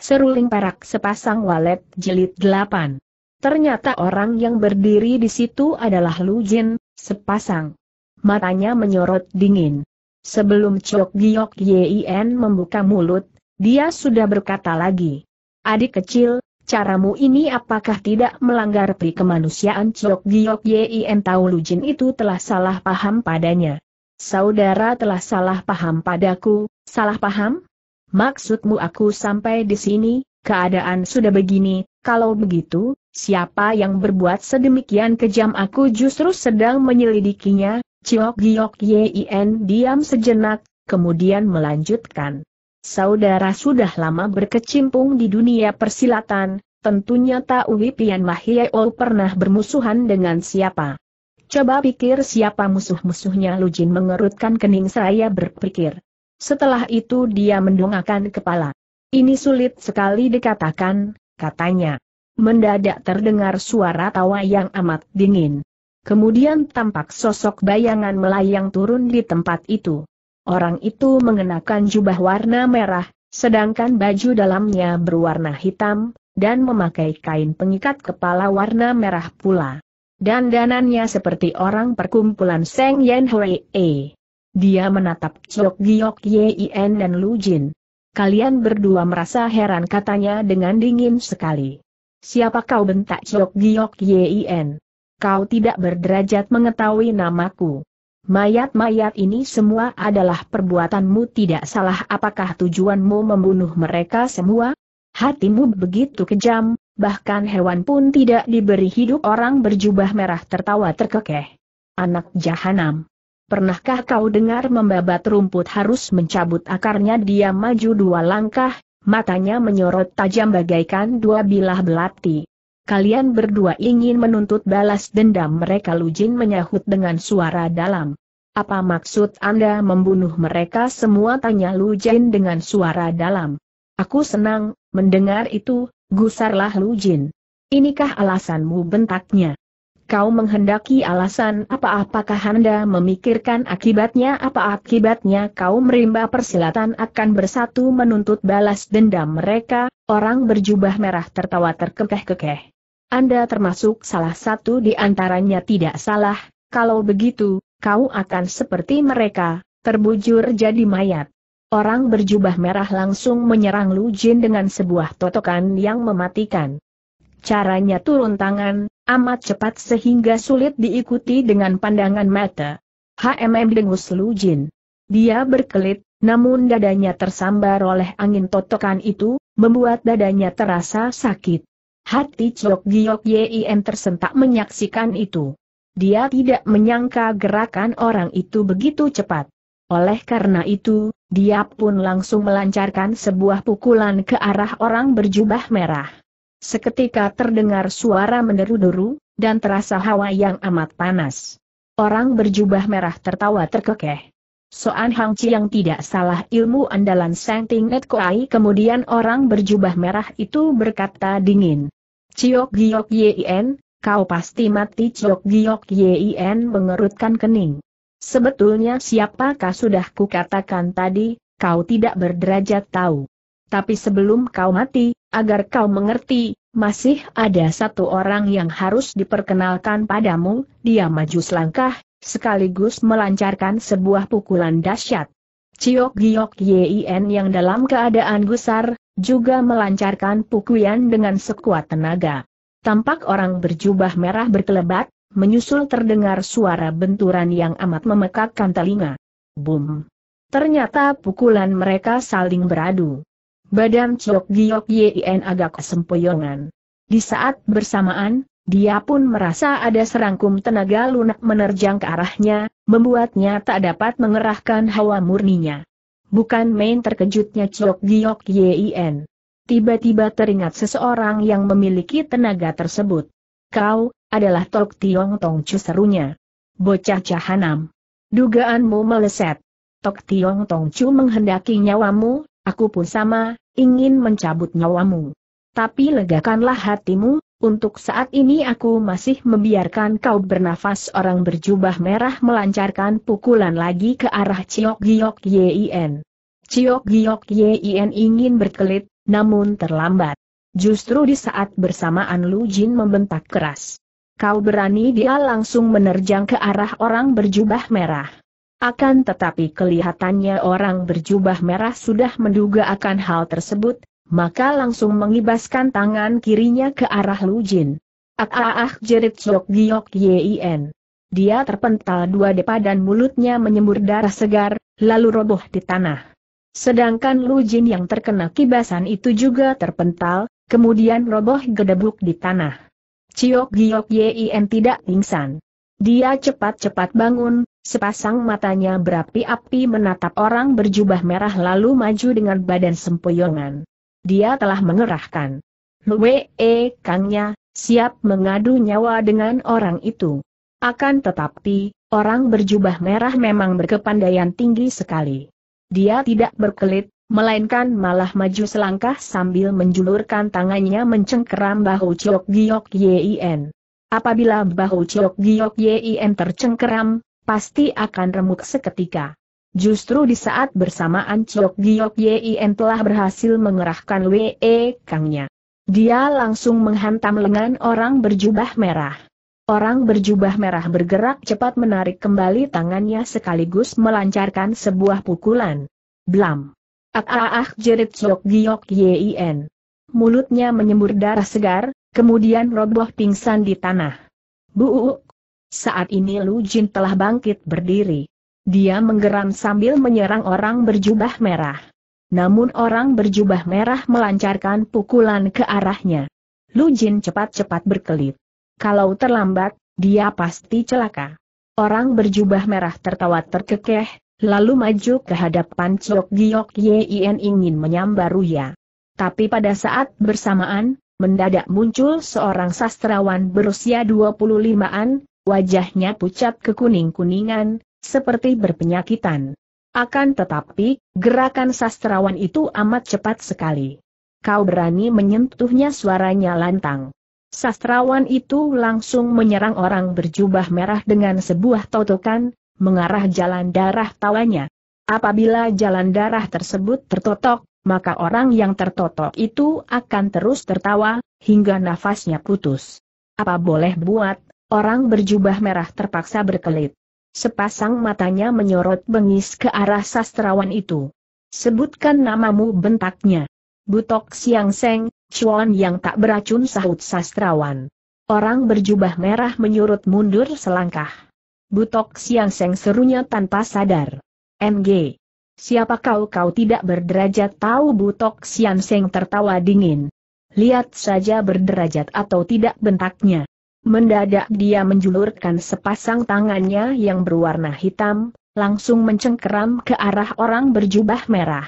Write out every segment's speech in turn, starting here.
Seruling perak sepasang walet jilid delapan. Ternyata orang yang berdiri di situ adalah Lu Jin, sepasang. Matanya menyorot dingin. Sebelum Chok Giok Yin membuka mulut, dia sudah berkata lagi. Adik kecil, caramu ini apakah tidak melanggar pri kemanusiaan Chok Giok Yin tahu Lu Jin itu telah salah paham padanya. Saudara telah salah paham padaku, salah paham? Maksudmu aku sampai di sini, keadaan sudah begini, kalau begitu, siapa yang berbuat sedemikian kejam aku justru sedang menyelidikinya, Ciok Giok Yin diam sejenak, kemudian melanjutkan. Saudara sudah lama berkecimpung di dunia persilatan, tentunya tahu Pian Mahyeol pernah bermusuhan dengan siapa. Coba pikir siapa musuh-musuhnya Lujin mengerutkan kening saya berpikir. Setelah itu dia mendongakkan kepala. Ini sulit sekali dikatakan, katanya. Mendadak terdengar suara tawa yang amat dingin. Kemudian tampak sosok bayangan melayang turun di tempat itu. Orang itu mengenakan jubah warna merah, sedangkan baju dalamnya berwarna hitam, dan memakai kain pengikat kepala warna merah pula. Dandanannya seperti orang perkumpulan Seng Yen Hui E. Dia menatap Chok Giok Yin dan Lu Jin. Kalian berdua merasa heran katanya dengan dingin sekali. Siapa kau bentak Chok Giok Yin? Kau tidak berderajat mengetahui namaku. Mayat-mayat ini semua adalah perbuatanmu tidak salah apakah tujuanmu membunuh mereka semua? Hatimu begitu kejam, bahkan hewan pun tidak diberi hidup orang berjubah merah tertawa terkekeh. Anak jahanam. Pernahkah kau dengar membabat rumput harus mencabut akarnya dia maju dua langkah, matanya menyorot tajam bagaikan dua bilah belati. Kalian berdua ingin menuntut balas dendam mereka Lujin menyahut dengan suara dalam. Apa maksud Anda membunuh mereka semua tanya Lujin dengan suara dalam. Aku senang, mendengar itu, gusarlah Lujin. Inikah alasanmu bentaknya? Kau menghendaki alasan apa apakah Anda memikirkan akibatnya apa akibatnya kau merimba persilatan akan bersatu menuntut balas dendam mereka, orang berjubah merah tertawa terkekeh-kekeh. Anda termasuk salah satu di antaranya tidak salah, kalau begitu, kau akan seperti mereka, terbujur jadi mayat. Orang berjubah merah langsung menyerang Lu Jin dengan sebuah totokan yang mematikan. Caranya turun tangan, amat cepat sehingga sulit diikuti dengan pandangan mata. HMM dengus Lu Jin. Dia berkelit, namun dadanya tersambar oleh angin totokan itu, membuat dadanya terasa sakit. Hati Chok Giok Yim tersentak menyaksikan itu. Dia tidak menyangka gerakan orang itu begitu cepat. Oleh karena itu, dia pun langsung melancarkan sebuah pukulan ke arah orang berjubah merah. Seketika terdengar suara meneru deru dan terasa hawa yang amat panas. Orang berjubah merah tertawa terkekeh. Soan Hang Chi yang tidak salah ilmu andalan Sang Net Koai kemudian orang berjubah merah itu berkata dingin. Ciok Giok Yin, kau pasti mati Ciok Giok Yin mengerutkan kening. Sebetulnya siapakah sudah kukatakan tadi, kau tidak berderajat tahu. Tapi sebelum kau mati, agar kau mengerti, masih ada satu orang yang harus diperkenalkan padamu, dia maju selangkah, sekaligus melancarkan sebuah pukulan dahsyat. Ciok Giok Yin yang dalam keadaan gusar, juga melancarkan pukulan dengan sekuat tenaga. Tampak orang berjubah merah berkelebat, menyusul terdengar suara benturan yang amat memekakkan telinga. Boom! Ternyata pukulan mereka saling beradu. Badan Chok Giok Yin agak sempoyongan. Di saat bersamaan, dia pun merasa ada serangkum tenaga lunak menerjang ke arahnya, membuatnya tak dapat mengerahkan hawa murninya. Bukan main terkejutnya Chok Giok Yin. Tiba-tiba teringat seseorang yang memiliki tenaga tersebut. Kau, adalah Tok Tiong Tong Chu serunya. Bocah Cahanam. Dugaanmu meleset. Tok Tiong Tong Chu menghendaki nyawamu, aku pun sama, ingin mencabut nyawamu. Tapi legakanlah hatimu, untuk saat ini aku masih membiarkan kau bernafas orang berjubah merah melancarkan pukulan lagi ke arah Ciok Giok Yien. Ciok Giok Yien ingin berkelit, namun terlambat. Justru di saat bersamaan Lu Jin membentak keras. Kau berani dia langsung menerjang ke arah orang berjubah merah. Akan tetapi kelihatannya orang berjubah merah sudah menduga akan hal tersebut, maka langsung mengibaskan tangan kirinya ke arah Lu Jin. Ah ah ah jerit Jok Giok Yin. Dia terpental dua depa dan mulutnya menyembur darah segar, lalu roboh di tanah. Sedangkan Lu Jin yang terkena kibasan itu juga terpental, kemudian roboh gedebuk di tanah. Ciok Giok Yin tidak pingsan. Dia cepat-cepat bangun, Sepasang matanya berapi-api menatap orang berjubah merah lalu maju dengan badan sempoyongan. Dia telah mengerahkan. Lue e, Kangnya, siap mengadu nyawa dengan orang itu. Akan tetapi, orang berjubah merah memang berkepandaian tinggi sekali. Dia tidak berkelit, melainkan malah maju selangkah sambil menjulurkan tangannya mencengkeram bahu Chok Giok yien. Apabila bahu Chok Giok yien tercengkeram, pasti akan remuk seketika. Justru di saat bersamaan Chok Giok Yin telah berhasil mengerahkan Wee Kangnya. Dia langsung menghantam lengan orang berjubah merah. Orang berjubah merah bergerak cepat menarik kembali tangannya sekaligus melancarkan sebuah pukulan. Blam! Ak-ak-ak ah, ah, ah, jerit Chok Giok Yin. Mulutnya menyembur darah segar, kemudian roboh pingsan di tanah. Bu, saat ini Lu Jin telah bangkit berdiri. Dia menggeram sambil menyerang orang berjubah merah. Namun orang berjubah merah melancarkan pukulan ke arahnya. Lu Jin cepat-cepat berkelit. Kalau terlambat, dia pasti celaka. Orang berjubah merah tertawa terkekeh, lalu maju ke hadapan Chok Giok Yin ingin menyambar Ruya. Tapi pada saat bersamaan, mendadak muncul seorang sastrawan berusia 25-an, Wajahnya pucat kekuning-kuningan, seperti berpenyakitan. Akan tetapi, gerakan sastrawan itu amat cepat sekali. Kau berani menyentuhnya suaranya lantang. Sastrawan itu langsung menyerang orang berjubah merah dengan sebuah totokan, mengarah jalan darah tawanya. Apabila jalan darah tersebut tertotok, maka orang yang tertotok itu akan terus tertawa, hingga nafasnya putus. Apa boleh buat, Orang berjubah merah terpaksa berkelit. Sepasang matanya menyorot bengis ke arah sastrawan itu. Sebutkan namamu bentaknya. Butok Siang Seng, Chuan yang tak beracun sahut sastrawan. Orang berjubah merah menyurut mundur selangkah. Butok Siang Seng serunya tanpa sadar. MG. Siapa kau kau tidak berderajat tahu Butok Siang Seng tertawa dingin. Lihat saja berderajat atau tidak bentaknya. Mendadak dia menjulurkan sepasang tangannya yang berwarna hitam, langsung mencengkeram ke arah orang berjubah merah.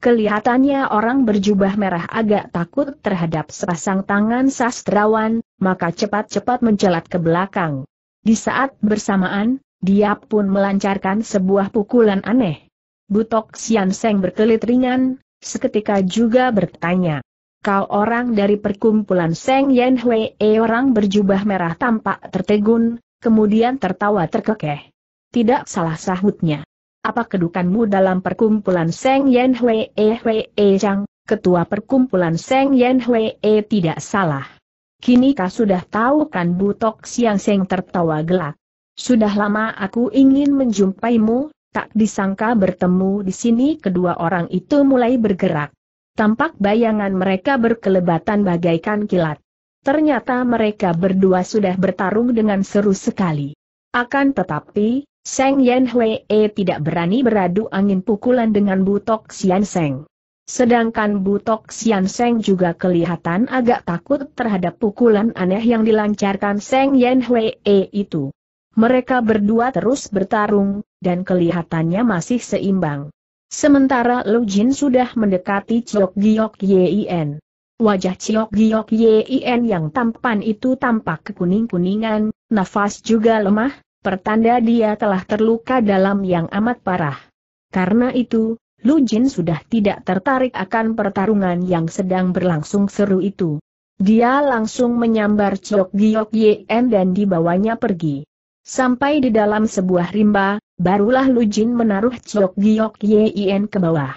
Kelihatannya orang berjubah merah agak takut terhadap sepasang tangan sastrawan, maka cepat-cepat mencelat ke belakang. Di saat bersamaan, dia pun melancarkan sebuah pukulan aneh. Butok Sian Seng berkelit ringan, seketika juga bertanya kau orang dari perkumpulan Seng Yen Hui e orang berjubah merah tampak tertegun, kemudian tertawa terkekeh. Tidak salah sahutnya. Apa kedukanmu dalam perkumpulan Seng Yen Hui e Hui e Chang, ketua perkumpulan Seng Yen Hui e tidak salah. Kini kau sudah tahu kan Butok Siang Seng tertawa gelak. Sudah lama aku ingin menjumpaimu, tak disangka bertemu di sini kedua orang itu mulai bergerak. Tampak bayangan mereka berkelebatan bagaikan kilat. Ternyata mereka berdua sudah bertarung dengan seru sekali. Akan tetapi, Seng Yen Hwee tidak berani beradu angin pukulan dengan Butok Xian Seng. Sedangkan Butok Xian Seng juga kelihatan agak takut terhadap pukulan aneh yang dilancarkan Seng Yen Hwee itu. Mereka berdua terus bertarung, dan kelihatannya masih seimbang. Sementara Lu Jin sudah mendekati Chiok Giok Yien. Wajah Chiok Giok Yien yang tampan itu tampak kekuning-kuningan, nafas juga lemah, pertanda dia telah terluka dalam yang amat parah. Karena itu, Lu Jin sudah tidak tertarik akan pertarungan yang sedang berlangsung seru itu. Dia langsung menyambar Chiok Giok Yien dan dibawanya pergi. Sampai di dalam sebuah rimba, barulah Lu Jin menaruh Chok Giok Yin ke bawah.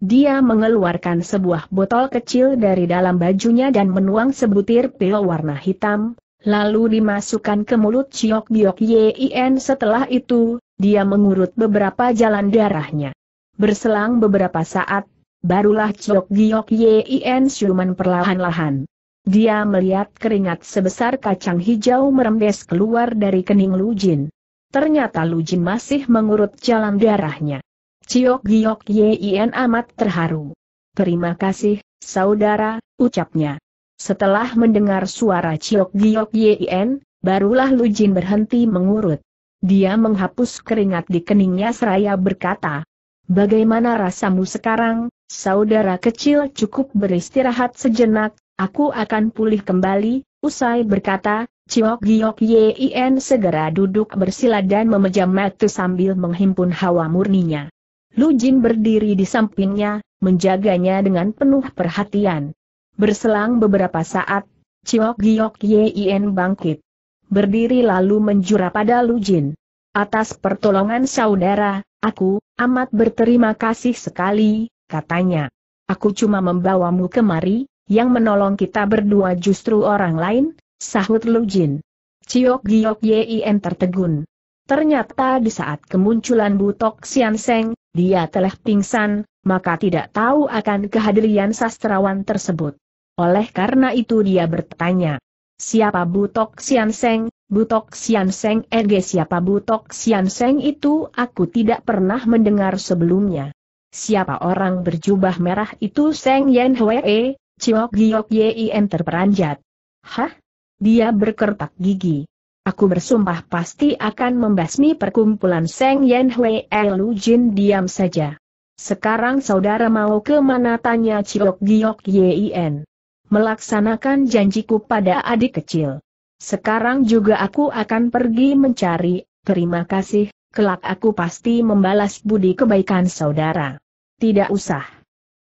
Dia mengeluarkan sebuah botol kecil dari dalam bajunya dan menuang sebutir pil warna hitam, lalu dimasukkan ke mulut Chok Giok Yin setelah itu, dia mengurut beberapa jalan darahnya. Berselang beberapa saat, barulah Chok Giok Yin siuman perlahan-lahan. Dia melihat keringat sebesar kacang hijau merembes keluar dari kening Lu Jin. Ternyata Lu Jin masih mengurut jalan darahnya. Ciok Giok Yin amat terharu. Terima kasih, saudara, ucapnya. Setelah mendengar suara Ciok Giok Yin, barulah Lu Jin berhenti mengurut. Dia menghapus keringat di keningnya seraya berkata, Bagaimana rasamu sekarang, saudara kecil cukup beristirahat sejenak, Aku akan pulih kembali, usai berkata, Ciok Giok Yin segera duduk bersila dan memejam mata sambil menghimpun hawa murninya. Lu Jin berdiri di sampingnya, menjaganya dengan penuh perhatian. Berselang beberapa saat, Ciok Giok Yin bangkit. Berdiri lalu menjura pada Lu Jin. Atas pertolongan saudara, aku, amat berterima kasih sekali, katanya. Aku cuma membawamu kemari, yang menolong kita berdua justru orang lain, sahut Lu Jin. Ciok Giok Yin tertegun. Ternyata di saat kemunculan Butok Sian Seng, dia telah pingsan, maka tidak tahu akan kehadiran sastrawan tersebut. Oleh karena itu dia bertanya, siapa Butok Sian Seng, Butok Sian Seng NG siapa Butok Sian Seng itu aku tidak pernah mendengar sebelumnya. Siapa orang berjubah merah itu Seng Yen Hwee, Ciok Giok Yin terperanjat. Hah? Dia berkertak gigi. Aku bersumpah pasti akan membasmi perkumpulan Seng Yen Hui Lu Jin diam saja. Sekarang saudara mau ke mana tanya Ciok Giok Yin? Melaksanakan janjiku pada adik kecil. Sekarang juga aku akan pergi mencari, terima kasih, kelak aku pasti membalas budi kebaikan saudara. Tidak usah.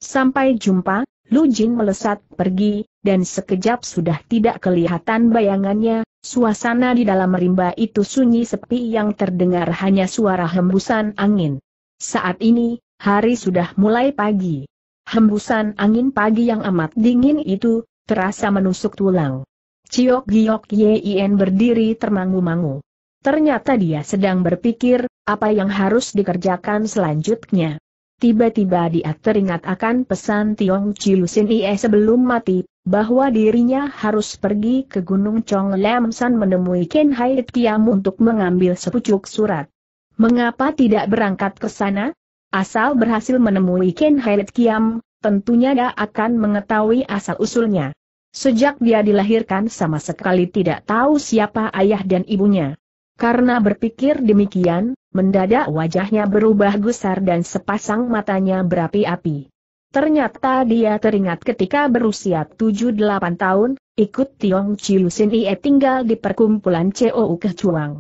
Sampai jumpa, Lu Jin melesat pergi, dan sekejap sudah tidak kelihatan bayangannya, suasana di dalam rimba itu sunyi sepi yang terdengar hanya suara hembusan angin. Saat ini, hari sudah mulai pagi. Hembusan angin pagi yang amat dingin itu, terasa menusuk tulang. Ciok Giok Yin berdiri termangu-mangu. Ternyata dia sedang berpikir, apa yang harus dikerjakan selanjutnya. Tiba-tiba dia teringat akan pesan Tiong Chiu Sin Ie sebelum mati, bahwa dirinya harus pergi ke Gunung Chong Lam San menemui Ken Hai Tiam untuk mengambil sepucuk surat. Mengapa tidak berangkat ke sana? Asal berhasil menemui Ken Hai Kiam, tentunya dia akan mengetahui asal-usulnya. Sejak dia dilahirkan sama sekali tidak tahu siapa ayah dan ibunya. Karena berpikir demikian, mendadak wajahnya berubah gusar dan sepasang matanya berapi-api. Ternyata dia teringat ketika berusia 7-8 tahun, ikut Tiong Chilusin Ie tinggal di perkumpulan COU Kecuang.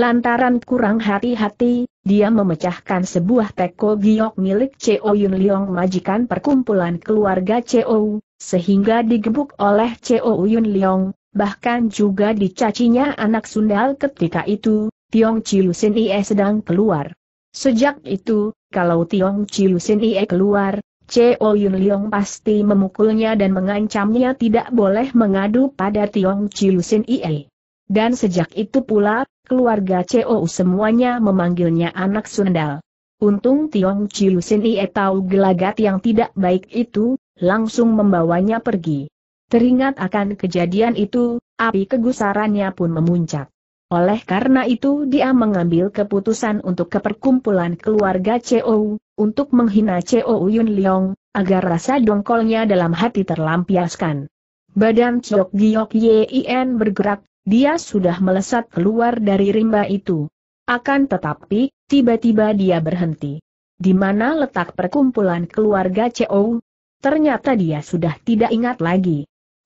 Lantaran kurang hati-hati, dia memecahkan sebuah teko giok milik CO Yun Liong majikan perkumpulan keluarga CO, sehingga digebuk oleh CO Yun Liong, bahkan juga dicacinya anak sundal ketika itu, Tiong Sin Ie sedang keluar. Sejak itu, kalau Tiong Sin Ie keluar, Cheo oh Yun Leong pasti memukulnya dan mengancamnya tidak boleh mengadu pada Tiong Sin Ie. Dan sejak itu pula, keluarga Cheo oh semuanya memanggilnya anak sundal. Untung Tiong Sin Ie tahu gelagat yang tidak baik itu, langsung membawanya pergi. Teringat akan kejadian itu, api kegusarannya pun memuncak. Oleh karena itu dia mengambil keputusan untuk ke perkumpulan keluarga COU, untuk menghina COU Yun Leong, agar rasa dongkolnya dalam hati terlampiaskan. Badan Chok Giok Yien bergerak, dia sudah melesat keluar dari rimba itu. Akan tetapi, tiba-tiba dia berhenti. Di mana letak perkumpulan keluarga COU? Ternyata dia sudah tidak ingat lagi.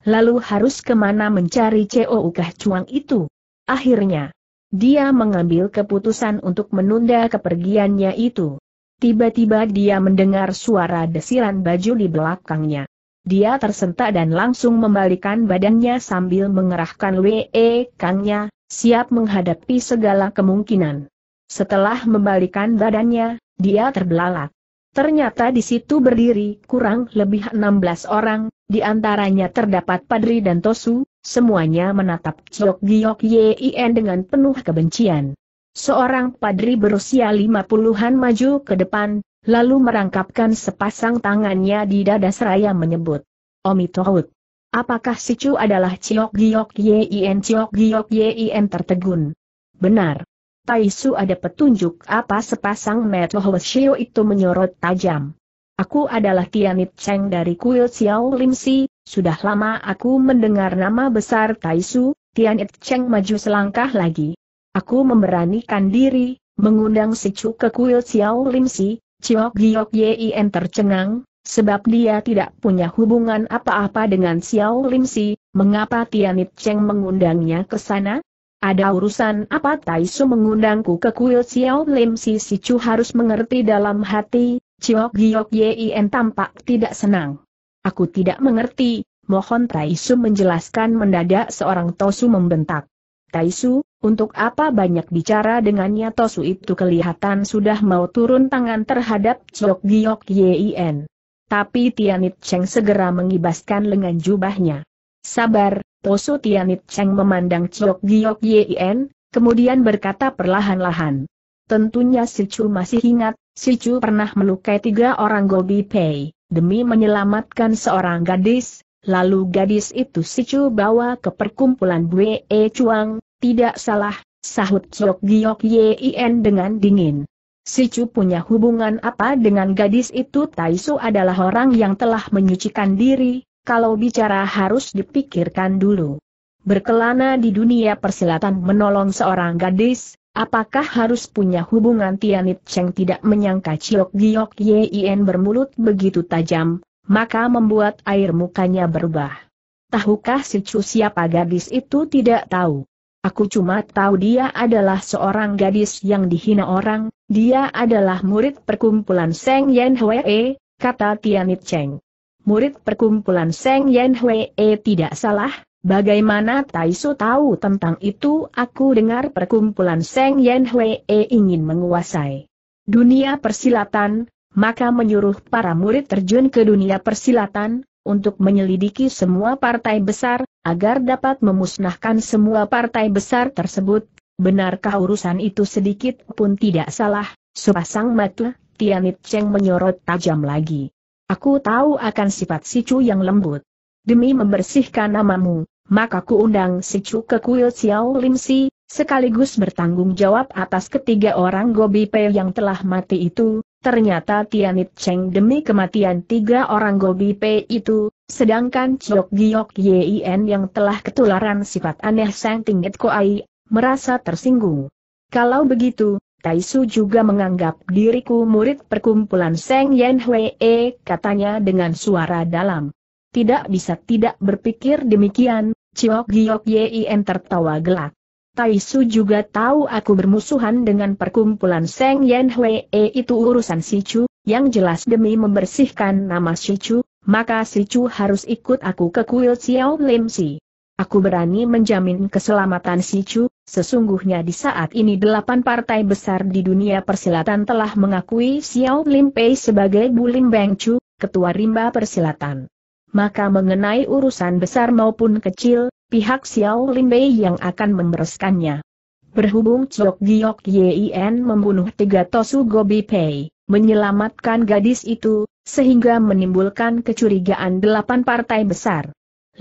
Lalu harus kemana mencari CO Ukah Cuang itu? Akhirnya, dia mengambil keputusan untuk menunda kepergiannya itu. Tiba-tiba dia mendengar suara desiran baju di belakangnya. Dia tersentak dan langsung membalikan badannya sambil mengerahkan WE kangnya, siap menghadapi segala kemungkinan. Setelah membalikan badannya, dia terbelalak. Ternyata di situ berdiri kurang lebih 16 orang, di antaranya terdapat Padri dan Tosu, semuanya menatap Chok Giok Yin dengan penuh kebencian. Seorang Padri berusia lima puluhan maju ke depan, lalu merangkapkan sepasang tangannya di dada seraya menyebut. Omitohut. Apakah si Chu adalah Chok Giok Yin Chok Giok Yin tertegun? Benar. Taisu ada petunjuk apa sepasang Metohwasio itu menyorot tajam. Aku adalah Tianit Cheng dari kuil Xiao Lim Si, sudah lama aku mendengar nama besar Taisu, Tianit Cheng maju selangkah lagi. Aku memberanikan diri, mengundang si Chu ke kuil Xiao Lim Si, Chiok Giok Yien tercengang, sebab dia tidak punya hubungan apa-apa dengan Xiao Lim Si, mengapa Tianit Cheng mengundangnya ke sana? Ada urusan apa Taisu mengundangku ke kuil Xiao Lim Si Si Chu harus mengerti dalam hati, Ciok Giok Yin tampak tidak senang. Aku tidak mengerti, mohon Taisu menjelaskan mendadak seorang Tosu membentak. Taisu, untuk apa banyak bicara dengannya Tosu itu kelihatan sudah mau turun tangan terhadap Ciok Giok Yin. Tapi Tianit Cheng segera mengibaskan lengan jubahnya. Sabar, Tosu Tianit Cheng memandang Ciok Giok Yin, kemudian berkata perlahan-lahan. Tentunya si Chu masih ingat, Si Chu pernah melukai tiga orang Gobi Pei, demi menyelamatkan seorang gadis, lalu gadis itu Si Chu bawa ke perkumpulan Bue e Chuang, tidak salah, sahut Chok Giok Yien dengan dingin. Si Chu punya hubungan apa dengan gadis itu Taisu adalah orang yang telah menyucikan diri, kalau bicara harus dipikirkan dulu. Berkelana di dunia persilatan menolong seorang gadis, Apakah harus punya hubungan Tianit Cheng tidak menyangka Ciok Giok Yin bermulut begitu tajam, maka membuat air mukanya berubah. Tahukah si Chu siapa gadis itu tidak tahu. Aku cuma tahu dia adalah seorang gadis yang dihina orang, dia adalah murid perkumpulan Seng Yen Hwee, kata Tianit Cheng. Murid perkumpulan Seng Yen Hwee tidak salah, Bagaimana Taisho tahu tentang itu? Aku dengar perkumpulan Seng Yen Hwee ingin menguasai dunia persilatan, maka menyuruh para murid terjun ke dunia persilatan, untuk menyelidiki semua partai besar, agar dapat memusnahkan semua partai besar tersebut. Benarkah urusan itu sedikit pun tidak salah? Sepasang mata, Tianit Cheng menyorot tajam lagi. Aku tahu akan sifat Sicu yang lembut. Demi membersihkan namamu, maka kuundang si Chu ke kuil Xiao Lim Si, sekaligus bertanggung jawab atas ketiga orang Gobi Pei yang telah mati itu, ternyata Tianit Cheng demi kematian tiga orang Gobi Pei itu, sedangkan Chok Giok Yin yang telah ketularan sifat aneh Sang Tingit Koai, merasa tersinggung. Kalau begitu, Taisu juga menganggap diriku murid perkumpulan Seng Yen Hwee, katanya dengan suara dalam. Tidak bisa tidak berpikir demikian, Ciok Giok Yien tertawa gelak. Tai Su juga tahu aku bermusuhan dengan perkumpulan Seng Yen Hwee itu urusan Si Chu, yang jelas demi membersihkan nama Si Chu, maka Si Chu harus ikut aku ke kuil Xiao Lim Si. Aku berani menjamin keselamatan Si Chu, sesungguhnya di saat ini delapan partai besar di dunia persilatan telah mengakui Xiao Lim Pei sebagai Bulim Beng Chu, ketua rimba persilatan maka mengenai urusan besar maupun kecil, pihak Xiao Linbei yang akan membereskannya. Berhubung Chok Giok Yin membunuh tiga Tosu Gobi Pei, menyelamatkan gadis itu, sehingga menimbulkan kecurigaan delapan partai besar.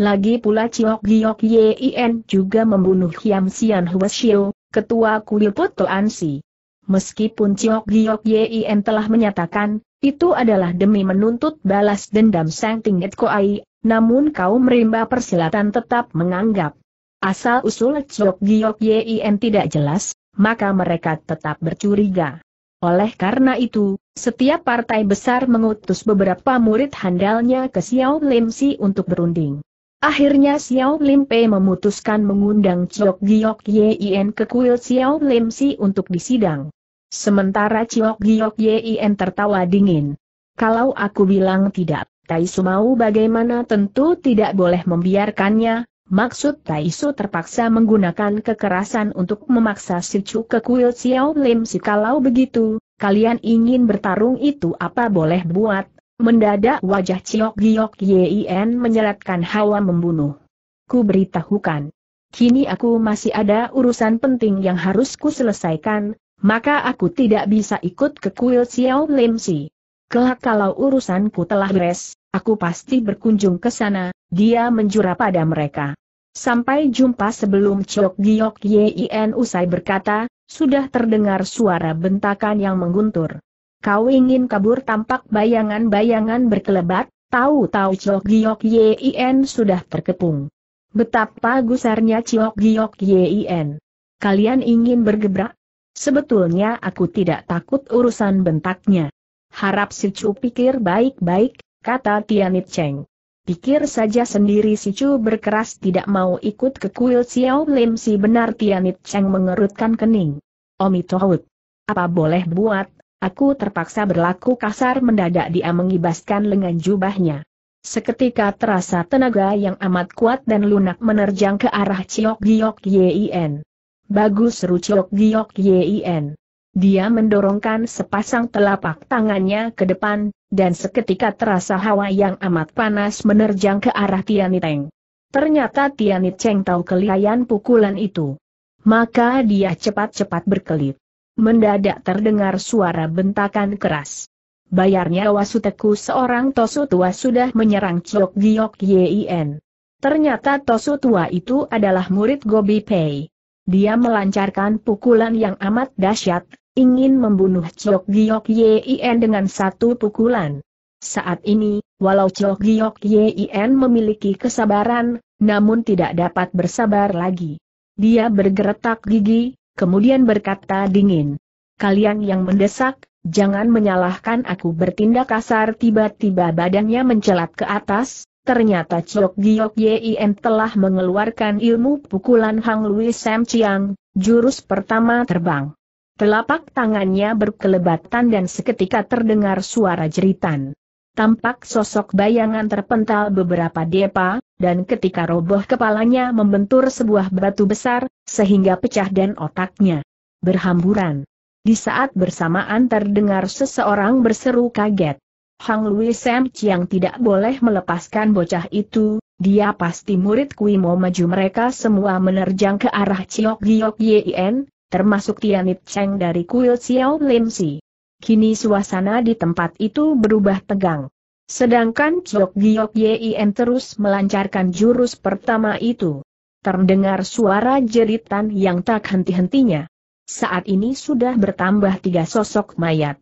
Lagi pula Chok Giok Yin juga membunuh Hiam Sian Huashio, ketua kuil Potoansi meskipun Chiok Giok Yien telah menyatakan, itu adalah demi menuntut balas dendam Sang Tingit Koai, namun kaum rimba persilatan tetap menganggap. Asal-usul Chiok Giok Yien tidak jelas, maka mereka tetap bercuriga. Oleh karena itu, setiap partai besar mengutus beberapa murid handalnya ke Xiao Lim Si untuk berunding. Akhirnya Xiao Lim Pei memutuskan mengundang Chok Giok Yien ke kuil Xiao Lim Si untuk disidang. Sementara Ciok Giok Yin tertawa dingin. Kalau aku bilang tidak, Taisu mau bagaimana tentu tidak boleh membiarkannya, maksud Taisu terpaksa menggunakan kekerasan untuk memaksa si Chu ke kuil Xiao Lim si kalau begitu, kalian ingin bertarung itu apa boleh buat, mendadak wajah Ciok Giok Yin menyeretkan hawa membunuh. Ku beritahukan. Kini aku masih ada urusan penting yang harus ku selesaikan, maka aku tidak bisa ikut ke kuil Xiao Lim Si. Kelak kalau urusanku telah beres, aku pasti berkunjung ke sana, dia menjura pada mereka. Sampai jumpa sebelum Chok Giok Yin usai berkata, sudah terdengar suara bentakan yang mengguntur. Kau ingin kabur tampak bayangan-bayangan berkelebat, tahu-tahu Chok Giok Yin sudah terkepung. Betapa gusarnya Chok Giok Yin. Kalian ingin bergebrak? Sebetulnya aku tidak takut urusan bentaknya. Harap si Chu pikir baik-baik, kata Tianit Cheng. Pikir saja sendiri si Chu berkeras tidak mau ikut ke kuil Xiao Lim si benar Tianit Cheng mengerutkan kening. Omi Tohut. Apa boleh buat, aku terpaksa berlaku kasar mendadak dia mengibaskan lengan jubahnya. Seketika terasa tenaga yang amat kuat dan lunak menerjang ke arah Ciok Giok Yin. Bagus seru Giok Yin. Dia mendorongkan sepasang telapak tangannya ke depan, dan seketika terasa hawa yang amat panas menerjang ke arah Tianiteng. Ternyata Tianiteng tahu kelihayan pukulan itu. Maka dia cepat-cepat berkelit. Mendadak terdengar suara bentakan keras. Bayarnya Wasuteku seorang Tosu tua sudah menyerang Chok Giok Yin. Ternyata Tosu tua itu adalah murid Gobi Pei. Dia melancarkan pukulan yang amat dahsyat, ingin membunuh Chok Giok Yien dengan satu pukulan. Saat ini, walau Chok Giok Yien memiliki kesabaran, namun tidak dapat bersabar lagi. Dia bergeretak gigi, kemudian berkata dingin. Kalian yang mendesak, jangan menyalahkan aku bertindak kasar tiba-tiba badannya mencelat ke atas, Ternyata Chok Giok Yim telah mengeluarkan ilmu pukulan Hang Lui Sam Chiang, jurus pertama terbang. Telapak tangannya berkelebatan dan seketika terdengar suara jeritan. Tampak sosok bayangan terpental beberapa depa, dan ketika roboh kepalanya membentur sebuah batu besar, sehingga pecah dan otaknya berhamburan. Di saat bersamaan terdengar seseorang berseru kaget. Hang Lui Sam Chiang tidak boleh melepaskan bocah itu, dia pasti murid Kui mo maju mereka semua menerjang ke arah Chiok Giok Yien, termasuk Tianip Cheng dari kuil Xiao Lim Si. Kini suasana di tempat itu berubah tegang. Sedangkan Chiok Giok Yien terus melancarkan jurus pertama itu. Terdengar suara jeritan yang tak henti-hentinya. Saat ini sudah bertambah tiga sosok mayat.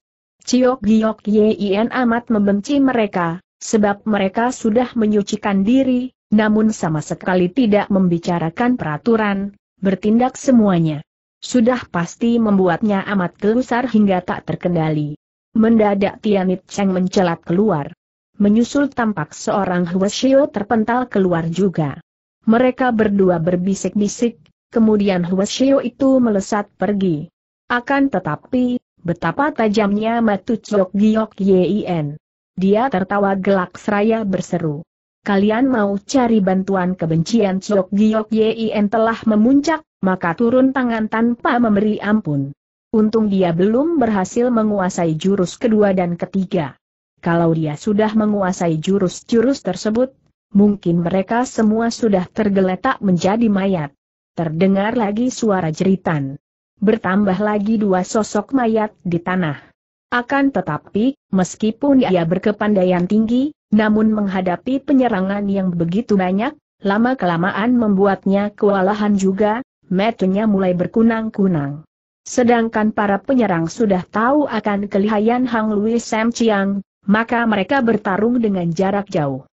Ciok Giok Yin amat membenci mereka, sebab mereka sudah menyucikan diri, namun sama sekali tidak membicarakan peraturan, bertindak semuanya. Sudah pasti membuatnya amat gelusar hingga tak terkendali. Mendadak Tianit Cheng mencelat keluar. Menyusul tampak seorang Huashio terpental keluar juga. Mereka berdua berbisik-bisik, kemudian Huashio itu melesat pergi. Akan tetapi, betapa tajamnya matu Chok Giok Yin. Dia tertawa gelak seraya berseru. Kalian mau cari bantuan kebencian Chok Giok Yin telah memuncak, maka turun tangan tanpa memberi ampun. Untung dia belum berhasil menguasai jurus kedua dan ketiga. Kalau dia sudah menguasai jurus-jurus tersebut, mungkin mereka semua sudah tergeletak menjadi mayat. Terdengar lagi suara jeritan bertambah lagi dua sosok mayat di tanah. Akan tetapi, meskipun ia berkepandaian tinggi, namun menghadapi penyerangan yang begitu banyak, lama-kelamaan membuatnya kewalahan juga, metunya mulai berkunang-kunang. Sedangkan para penyerang sudah tahu akan kelihayan Hang Lui Sam Chiang, maka mereka bertarung dengan jarak jauh.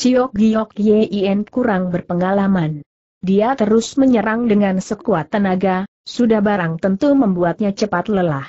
Chiok Giok Yin kurang berpengalaman. Dia terus menyerang dengan sekuat tenaga, sudah barang tentu membuatnya cepat lelah.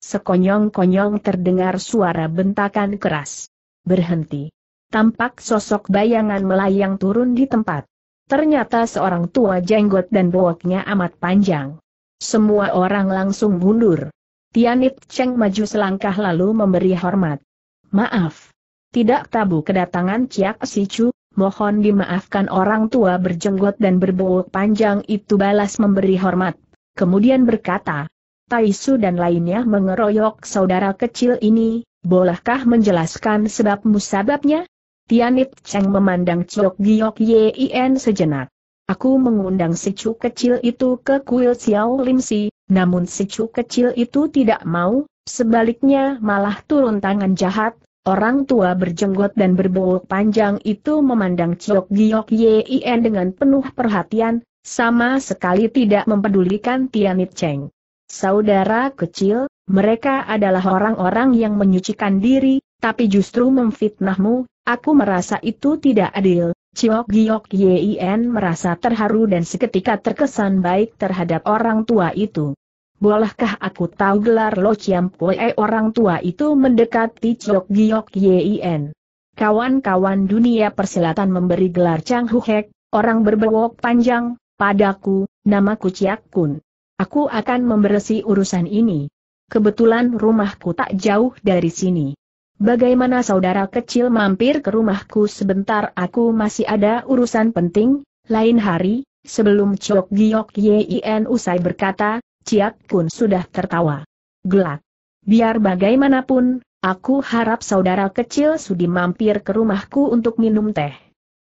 Sekonyong-konyong terdengar suara bentakan keras. Berhenti. Tampak sosok bayangan melayang turun di tempat. Ternyata seorang tua jenggot dan bawaknya amat panjang. Semua orang langsung mundur. Tianit Cheng maju selangkah lalu memberi hormat. Maaf. Tidak tabu kedatangan Ciak Sicu, mohon dimaafkan orang tua berjenggot dan berbawak panjang itu balas memberi hormat kemudian berkata, Taisu dan lainnya mengeroyok saudara kecil ini, bolehkah menjelaskan sebab musababnya? Tianit Cheng memandang Chok Giok Yin sejenak. Aku mengundang si kecil itu ke kuil Xiao Lim Si, namun si kecil itu tidak mau, sebaliknya malah turun tangan jahat, Orang tua berjenggot dan berbulu panjang itu memandang Chok Giok Yin dengan penuh perhatian, sama sekali tidak mempedulikan Tianit Cheng. Saudara kecil, mereka adalah orang-orang yang menyucikan diri, tapi justru memfitnahmu, aku merasa itu tidak adil. Ciok Giok Yin merasa terharu dan seketika terkesan baik terhadap orang tua itu. Bolehkah aku tahu gelar Lo Chiam Pue orang tua itu mendekati Ciok Giok Yin? Kawan-kawan dunia persilatan memberi gelar Chang Hu Hek, orang berbewok panjang, Padaku, namaku Ciak Kun. Aku akan membersih urusan ini. Kebetulan rumahku tak jauh dari sini. Bagaimana saudara kecil mampir ke rumahku sebentar aku masih ada urusan penting, lain hari, sebelum Chok Giok Yin usai berkata, Ciak Kun sudah tertawa. Gelak. Biar bagaimanapun, aku harap saudara kecil sudi mampir ke rumahku untuk minum teh.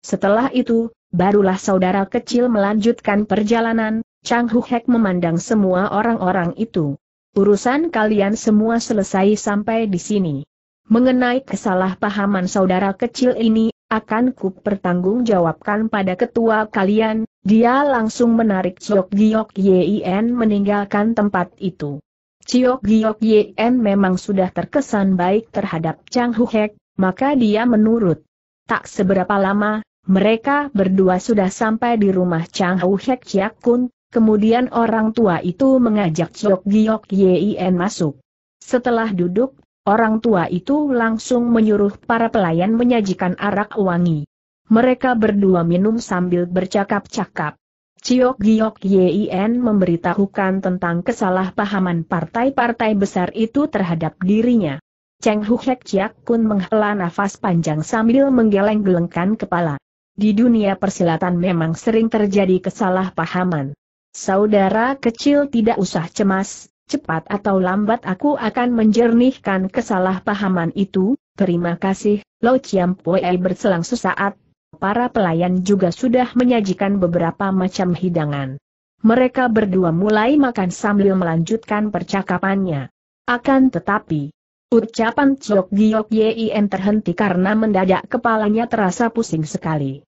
Setelah itu, Barulah saudara kecil melanjutkan perjalanan, Chang Hu Hek memandang semua orang-orang itu. Urusan kalian semua selesai sampai di sini. Mengenai kesalahpahaman saudara kecil ini, akan ku pertanggungjawabkan pada ketua kalian, dia langsung menarik Chiok Giok Yien meninggalkan tempat itu. Chiok Giok Yien memang sudah terkesan baik terhadap Chang Hu Hek, maka dia menurut. Tak seberapa lama, mereka berdua sudah sampai di rumah Chang Hau Hek Chiak Kun, kemudian orang tua itu mengajak Chok Giok Yin masuk. Setelah duduk, orang tua itu langsung menyuruh para pelayan menyajikan arak wangi. Mereka berdua minum sambil bercakap-cakap. Chok Giok Yin memberitahukan tentang kesalahpahaman partai-partai besar itu terhadap dirinya. Cheng Hu Hek Chiak Kun menghela nafas panjang sambil menggeleng-gelengkan kepala. Di dunia persilatan memang sering terjadi kesalahpahaman. Saudara kecil tidak usah cemas, cepat atau lambat aku akan menjernihkan kesalahpahaman itu, terima kasih, Lo Chiam Pue berselang sesaat, para pelayan juga sudah menyajikan beberapa macam hidangan. Mereka berdua mulai makan sambil melanjutkan percakapannya. Akan tetapi, Ucapan Ciok Giok Yien terhenti karena mendadak kepalanya terasa pusing sekali.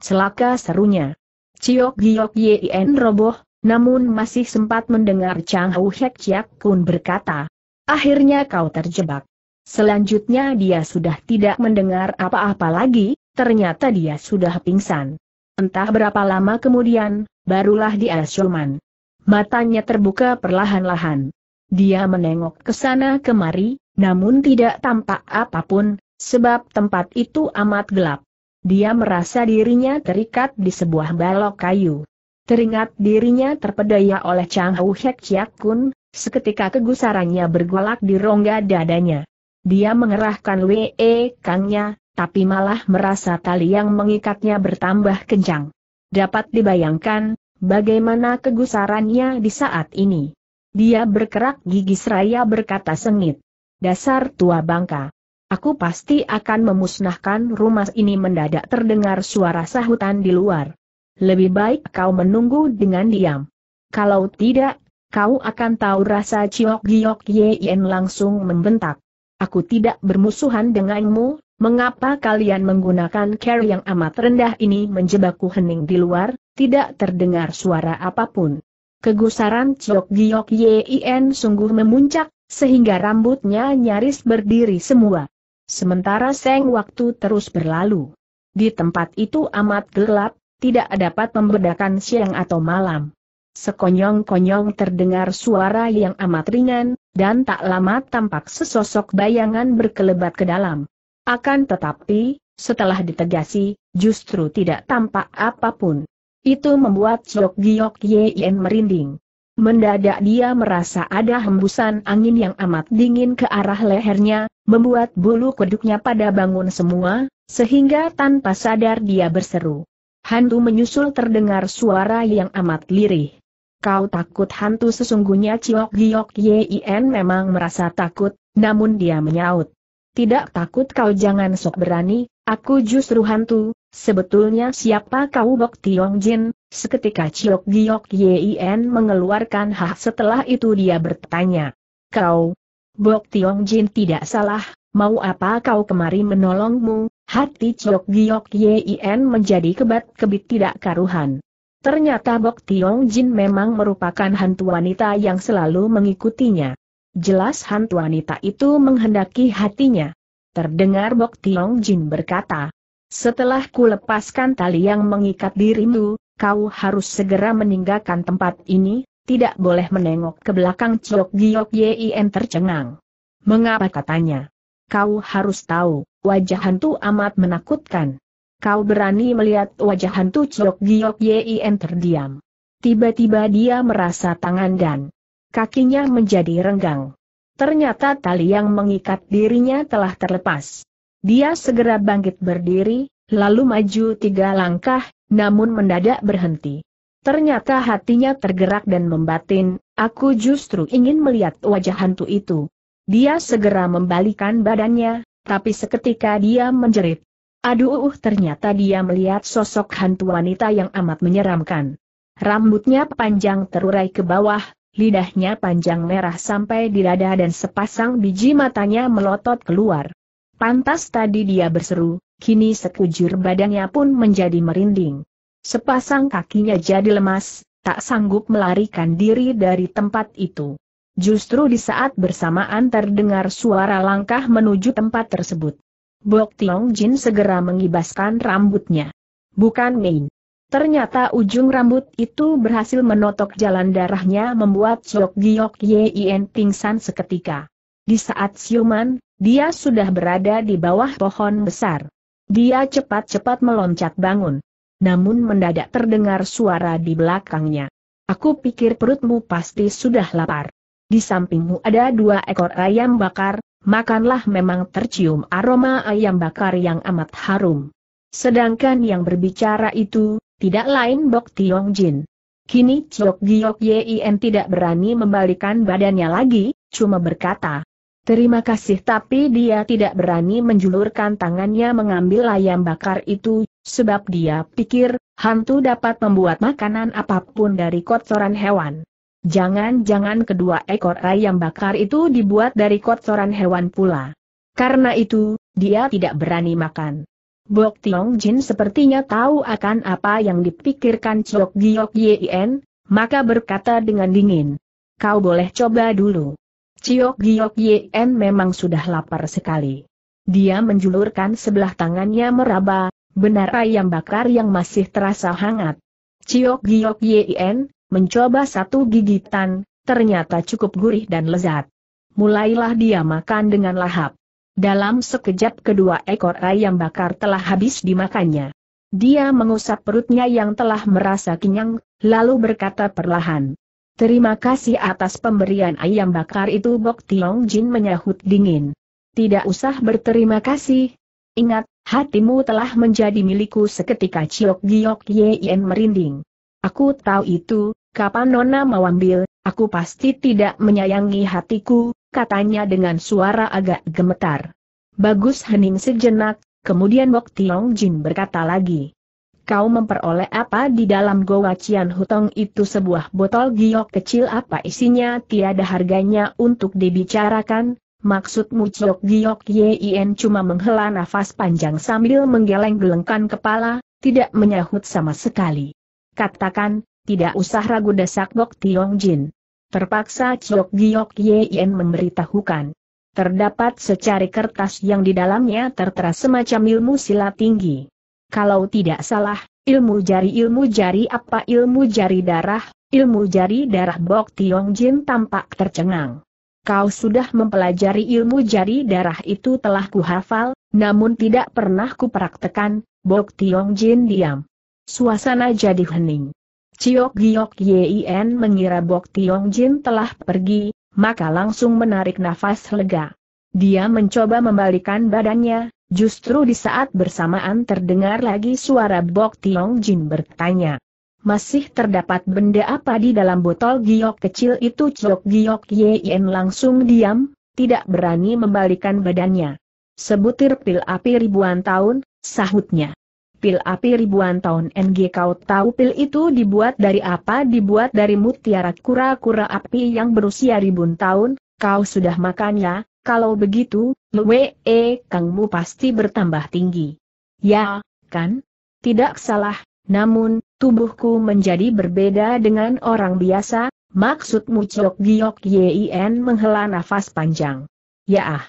Celaka serunya. Ciok Giok Yien roboh, namun masih sempat mendengar Chang Hau Hek Chiak Kun berkata. Akhirnya kau terjebak. Selanjutnya dia sudah tidak mendengar apa-apa lagi, ternyata dia sudah pingsan. Entah berapa lama kemudian, barulah dia siuman. Matanya terbuka perlahan-lahan. Dia menengok ke sana kemari, namun tidak tampak apapun, sebab tempat itu amat gelap. Dia merasa dirinya terikat di sebuah balok kayu. Teringat dirinya terpedaya oleh Chang Hau Hek Chiak Kun, seketika kegusarannya bergolak di rongga dadanya. Dia mengerahkan WE e Kangnya, tapi malah merasa tali yang mengikatnya bertambah kencang. Dapat dibayangkan, bagaimana kegusarannya di saat ini. Dia berkerak gigi seraya berkata sengit dasar tua bangka. Aku pasti akan memusnahkan rumah ini mendadak terdengar suara sahutan di luar. Lebih baik kau menunggu dengan diam. Kalau tidak, kau akan tahu rasa Ciok Giok Yen langsung membentak. Aku tidak bermusuhan denganmu, mengapa kalian menggunakan care yang amat rendah ini menjebakku hening di luar, tidak terdengar suara apapun. Kegusaran Ciok Giok Yen sungguh memuncak, sehingga rambutnya nyaris berdiri semua. Sementara seng waktu terus berlalu. Di tempat itu amat gelap, tidak dapat membedakan siang atau malam. Sekonyong-konyong terdengar suara yang amat ringan, dan tak lama tampak sesosok bayangan berkelebat ke dalam. Akan tetapi, setelah ditegasi, justru tidak tampak apapun. Itu membuat Jok Giok Yein merinding. Mendadak dia merasa ada hembusan angin yang amat dingin ke arah lehernya, membuat bulu kuduknya pada bangun semua, sehingga tanpa sadar dia berseru. Hantu menyusul terdengar suara yang amat lirih. Kau takut hantu sesungguhnya Ciok Giok Yin memang merasa takut, namun dia menyaut. Tidak takut kau jangan sok berani, aku justru hantu, sebetulnya siapa kau Bok Tiong Jin, Seketika Ciok Giok Yien mengeluarkan hak setelah itu dia bertanya. Kau, Bok Tiong Jin tidak salah, mau apa kau kemari menolongmu? Hati Ciok Giok Yien menjadi kebat-kebit tidak karuhan. Ternyata Bok Tiong Jin memang merupakan hantu wanita yang selalu mengikutinya. Jelas hantu wanita itu menghendaki hatinya. Terdengar Bok Tiong Jin berkata, setelah ku lepaskan tali yang mengikat dirimu, kau harus segera meninggalkan tempat ini, tidak boleh menengok ke belakang Chok Giok Yien tercengang. Mengapa katanya? Kau harus tahu, wajah hantu amat menakutkan. Kau berani melihat wajah hantu Chok Giok Yien terdiam. Tiba-tiba dia merasa tangan dan kakinya menjadi renggang. Ternyata tali yang mengikat dirinya telah terlepas. Dia segera bangkit berdiri, lalu maju tiga langkah, namun mendadak berhenti. Ternyata hatinya tergerak dan membatin, aku justru ingin melihat wajah hantu itu. Dia segera membalikan badannya, tapi seketika dia menjerit. Aduh, uh, ternyata dia melihat sosok hantu wanita yang amat menyeramkan. Rambutnya panjang terurai ke bawah, lidahnya panjang merah sampai di dada dan sepasang biji matanya melotot keluar. Pantas tadi dia berseru, kini sekujur badannya pun menjadi merinding. Sepasang kakinya jadi lemas, tak sanggup melarikan diri dari tempat itu. Justru di saat bersamaan terdengar suara langkah menuju tempat tersebut. Bok Tiong Jin segera mengibaskan rambutnya. Bukan Main. Ternyata ujung rambut itu berhasil menotok jalan darahnya membuat Chok Giok Yien pingsan seketika. Di saat siuman, dia sudah berada di bawah pohon besar. Dia cepat-cepat meloncat bangun. Namun mendadak terdengar suara di belakangnya. Aku pikir perutmu pasti sudah lapar. Di sampingmu ada dua ekor ayam bakar, makanlah memang tercium aroma ayam bakar yang amat harum. Sedangkan yang berbicara itu, tidak lain Bok Tiong Jin. Kini Chok Giok Yin tidak berani membalikan badannya lagi, cuma berkata, Terima kasih tapi dia tidak berani menjulurkan tangannya mengambil ayam bakar itu, sebab dia pikir, hantu dapat membuat makanan apapun dari kotoran hewan. Jangan-jangan kedua ekor ayam bakar itu dibuat dari kotoran hewan pula. Karena itu, dia tidak berani makan. Bok Tiong Jin sepertinya tahu akan apa yang dipikirkan Chok Giok Yien, maka berkata dengan dingin. Kau boleh coba dulu. Ciok Giok Yen memang sudah lapar sekali. Dia menjulurkan sebelah tangannya meraba, benar ayam bakar yang masih terasa hangat. Ciok Giok Yen, mencoba satu gigitan, ternyata cukup gurih dan lezat. Mulailah dia makan dengan lahap. Dalam sekejap kedua ekor ayam bakar telah habis dimakannya. Dia mengusap perutnya yang telah merasa kenyang, lalu berkata perlahan, Terima kasih atas pemberian ayam bakar itu Bok Tiong Jin menyahut dingin. Tidak usah berterima kasih. Ingat, hatimu telah menjadi milikku seketika Ciok Giok Yen merinding. Aku tahu itu, kapan Nona mau ambil, aku pasti tidak menyayangi hatiku, katanya dengan suara agak gemetar. Bagus hening sejenak, kemudian Bok Tiong Jin berkata lagi kau memperoleh apa di dalam goa Cian Hutong itu sebuah botol giok kecil apa isinya tiada harganya untuk dibicarakan, maksudmu Ciok Giok Yien cuma menghela nafas panjang sambil menggeleng-gelengkan kepala, tidak menyahut sama sekali. Katakan, tidak usah ragu desak Bok Tiong Jin. Terpaksa Ciok Giok Yien memberitahukan. Terdapat secari kertas yang di dalamnya tertera semacam ilmu silat tinggi kalau tidak salah, ilmu jari ilmu jari apa ilmu jari darah, ilmu jari darah Bok Tiong Jin tampak tercengang. Kau sudah mempelajari ilmu jari darah itu telah kuhafal, namun tidak pernah kupraktekan, Bok Tiong Jin diam. Suasana jadi hening. Ciok Giok Yien mengira Bok Tiong Jin telah pergi, maka langsung menarik nafas lega. Dia mencoba membalikan badannya, Justru di saat bersamaan terdengar lagi suara Bok Tiong Jin bertanya. Masih terdapat benda apa di dalam botol giok kecil itu? Ciok giok Yen langsung diam, tidak berani membalikan badannya. Sebutir pil api ribuan tahun, sahutnya. Pil api ribuan tahun NG kau tahu pil itu dibuat dari apa? Dibuat dari mutiara kura-kura api yang berusia ribuan tahun, kau sudah makannya, kalau begitu, Lwe e, Kangmu pasti bertambah tinggi. Ya, kan? Tidak salah, namun, tubuhku menjadi berbeda dengan orang biasa, maksudmu Chok Giyok Yin menghela nafas panjang. Ya ah.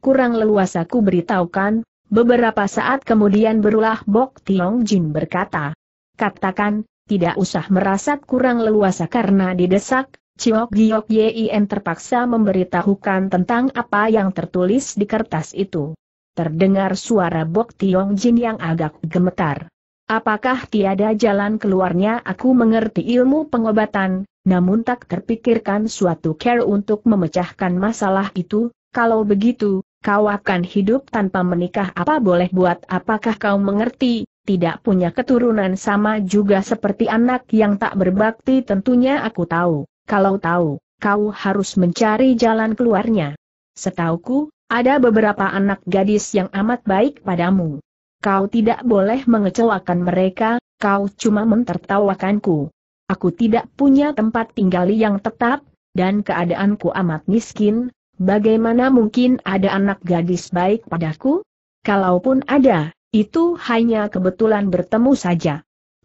Kurang leluasa ku beritahukan, beberapa saat kemudian berulah Bok Tiong Jin berkata. Katakan, tidak usah merasa kurang leluasa karena didesak, Ciok Giok Yin terpaksa memberitahukan tentang apa yang tertulis di kertas itu. Terdengar suara Bok Tiong Jin yang agak gemetar. Apakah tiada jalan keluarnya aku mengerti ilmu pengobatan, namun tak terpikirkan suatu care untuk memecahkan masalah itu, kalau begitu, kau akan hidup tanpa menikah apa boleh buat apakah kau mengerti, tidak punya keturunan sama juga seperti anak yang tak berbakti tentunya aku tahu. Kalau tahu, kau harus mencari jalan keluarnya. Setauku, ada beberapa anak gadis yang amat baik padamu. Kau tidak boleh mengecewakan mereka, kau cuma mentertawakanku. Aku tidak punya tempat tinggal yang tetap, dan keadaanku amat miskin, bagaimana mungkin ada anak gadis baik padaku? Kalaupun ada, itu hanya kebetulan bertemu saja.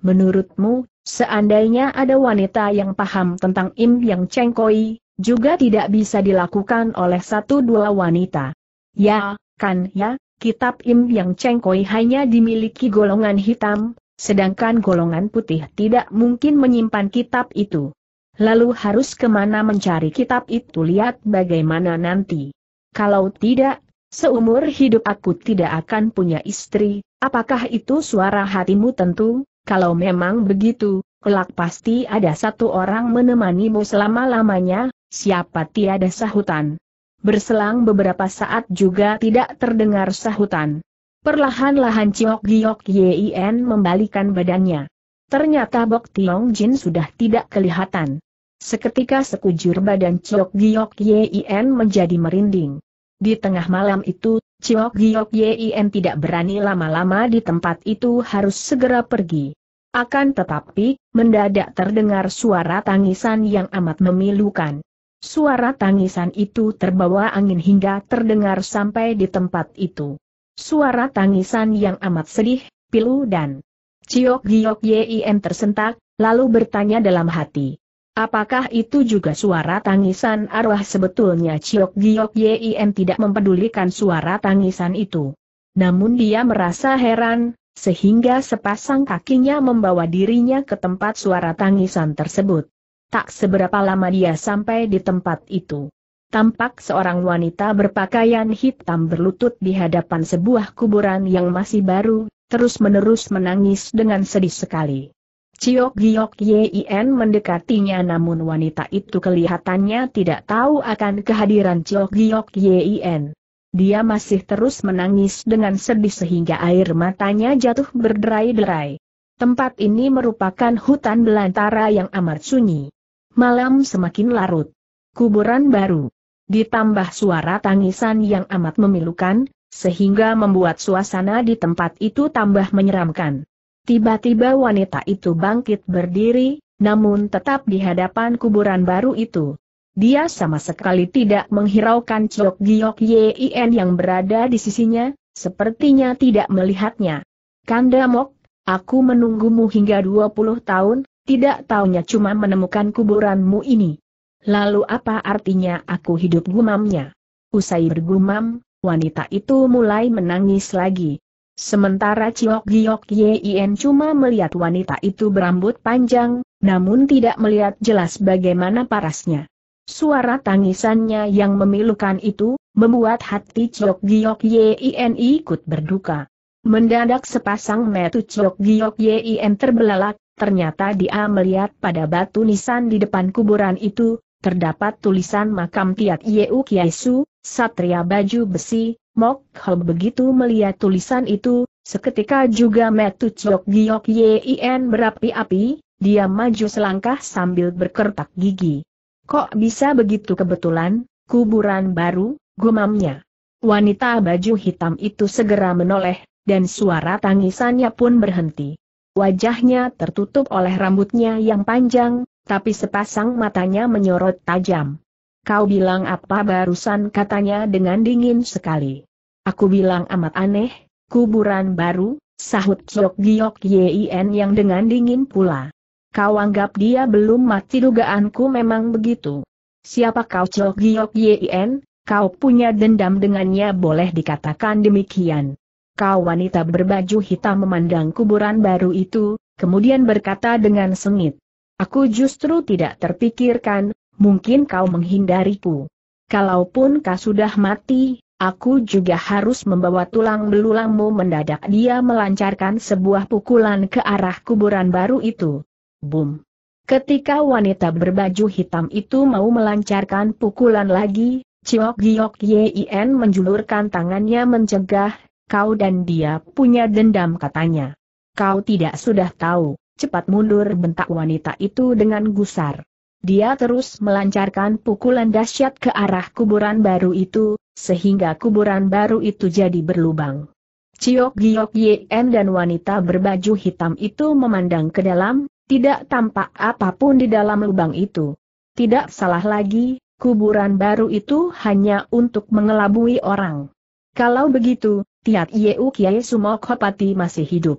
Menurutmu, Seandainya ada wanita yang paham tentang Im Yang Cengkoi, juga tidak bisa dilakukan oleh satu dua wanita. Ya, kan ya, kitab Im Yang Cengkoi hanya dimiliki golongan hitam, sedangkan golongan putih tidak mungkin menyimpan kitab itu. Lalu harus kemana mencari kitab itu lihat bagaimana nanti. Kalau tidak, seumur hidup aku tidak akan punya istri, apakah itu suara hatimu tentu? Kalau memang begitu, kelak pasti ada satu orang menemanimu selama-lamanya, siapa tiada sahutan. Berselang beberapa saat juga tidak terdengar sahutan. Perlahan-lahan Ciok Giok Yin membalikan badannya. Ternyata Bok Tiong Jin sudah tidak kelihatan. Seketika sekujur badan Ciok Giok Yin menjadi merinding. Di tengah malam itu, Ciok Giok Yin tidak berani lama-lama di tempat itu harus segera pergi. Akan tetapi, mendadak terdengar suara tangisan yang amat memilukan. Suara tangisan itu terbawa angin hingga terdengar sampai di tempat itu. Suara tangisan yang amat sedih, pilu dan Ciok Giok Yin tersentak, lalu bertanya dalam hati. Apakah itu juga suara tangisan arwah sebetulnya Ciok Giok Yin tidak mempedulikan suara tangisan itu. Namun dia merasa heran, sehingga sepasang kakinya membawa dirinya ke tempat suara tangisan tersebut. Tak seberapa lama dia sampai di tempat itu. Tampak seorang wanita berpakaian hitam berlutut di hadapan sebuah kuburan yang masih baru, terus-menerus menangis dengan sedih sekali. Ciok Giok Yin mendekatinya namun wanita itu kelihatannya tidak tahu akan kehadiran Ciok Giok Yin. Dia masih terus menangis dengan sedih sehingga air matanya jatuh berderai-derai. Tempat ini merupakan hutan belantara yang amat sunyi. Malam semakin larut. Kuburan baru. Ditambah suara tangisan yang amat memilukan, sehingga membuat suasana di tempat itu tambah menyeramkan. Tiba-tiba wanita itu bangkit berdiri, namun tetap di hadapan kuburan baru itu. Dia sama sekali tidak menghiraukan Chok Giok Yien yang berada di sisinya, sepertinya tidak melihatnya. Kanda Mok, aku menunggumu hingga 20 tahun, tidak taunya cuma menemukan kuburanmu ini. Lalu apa artinya aku hidup gumamnya? Usai bergumam, wanita itu mulai menangis lagi. Sementara Ciok Giok Yien cuma melihat wanita itu berambut panjang, namun tidak melihat jelas bagaimana parasnya. Suara tangisannya yang memilukan itu, membuat hati Ciok Giok Yien ikut berduka. Mendadak sepasang metu Ciok Giok Yien terbelalak, ternyata dia melihat pada batu nisan di depan kuburan itu, terdapat tulisan makam Tiat Yeu Kiesu, Satria Baju Besi, Mok Ho begitu melihat tulisan itu, seketika juga Metu Chok Giok Yin berapi-api, dia maju selangkah sambil berkertak gigi. Kok bisa begitu kebetulan, kuburan baru, gumamnya. Wanita baju hitam itu segera menoleh, dan suara tangisannya pun berhenti. Wajahnya tertutup oleh rambutnya yang panjang, tapi sepasang matanya menyorot tajam. Kau bilang apa barusan katanya dengan dingin sekali. Aku bilang amat aneh, kuburan baru, sahut Sok Giok Yien yang dengan dingin pula. Kau anggap dia belum mati dugaanku memang begitu. Siapa kau Sok Giok Yien? kau punya dendam dengannya boleh dikatakan demikian. Kau wanita berbaju hitam memandang kuburan baru itu, kemudian berkata dengan sengit. Aku justru tidak terpikirkan, mungkin kau menghindariku. Kalaupun kau sudah mati, aku juga harus membawa tulang belulangmu mendadak dia melancarkan sebuah pukulan ke arah kuburan baru itu. Boom! Ketika wanita berbaju hitam itu mau melancarkan pukulan lagi, Ciok Giok Yien menjulurkan tangannya mencegah, kau dan dia punya dendam katanya. Kau tidak sudah tahu, cepat mundur bentak wanita itu dengan gusar. Dia terus melancarkan pukulan dahsyat ke arah kuburan baru itu, sehingga kuburan baru itu jadi berlubang. Ciok Giok Yen dan wanita berbaju hitam itu memandang ke dalam, tidak tampak apapun di dalam lubang itu. Tidak salah lagi, kuburan baru itu hanya untuk mengelabui orang. Kalau begitu, Tiat Yeu Kiai Sumokhopati masih hidup.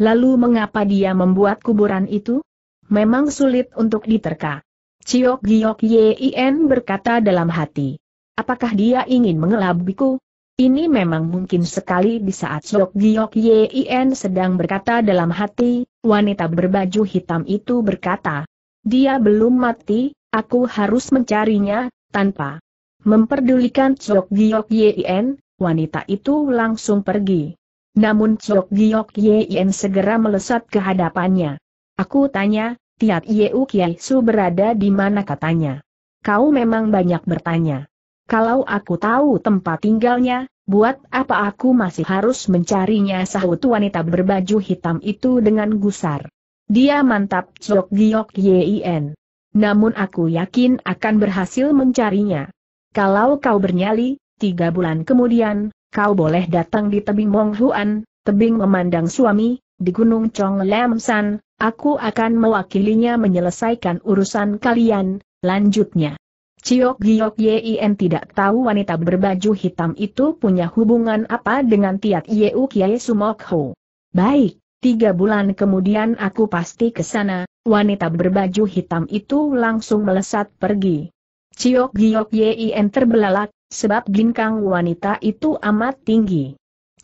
Lalu mengapa dia membuat kuburan itu? Memang sulit untuk diterka. Ciok Giok Yin berkata dalam hati. Apakah dia ingin mengelabiku? Ini memang mungkin sekali di saat Ciok Giok Yin sedang berkata dalam hati, wanita berbaju hitam itu berkata, dia belum mati, aku harus mencarinya, tanpa memperdulikan Ciok Giok Yin, wanita itu langsung pergi. Namun Ciok Giok Yin segera melesat ke hadapannya. Aku tanya, Tiat Yeu Kiai Su berada di mana katanya. Kau memang banyak bertanya. Kalau aku tahu tempat tinggalnya, buat apa aku masih harus mencarinya sahut wanita berbaju hitam itu dengan gusar. Dia mantap Cok Giok Yien. Namun aku yakin akan berhasil mencarinya. Kalau kau bernyali, tiga bulan kemudian, kau boleh datang di tebing Monghuan, tebing memandang suami, di Gunung Chong Lam San, aku akan mewakilinya menyelesaikan urusan kalian, lanjutnya. Ciok Giok Yien tidak tahu wanita berbaju hitam itu punya hubungan apa dengan Tiat Yeu Kiai Sumok Ho. Baik, tiga bulan kemudian aku pasti ke sana, wanita berbaju hitam itu langsung melesat pergi. Ciok Giok Yien terbelalak, sebab ginkang wanita itu amat tinggi.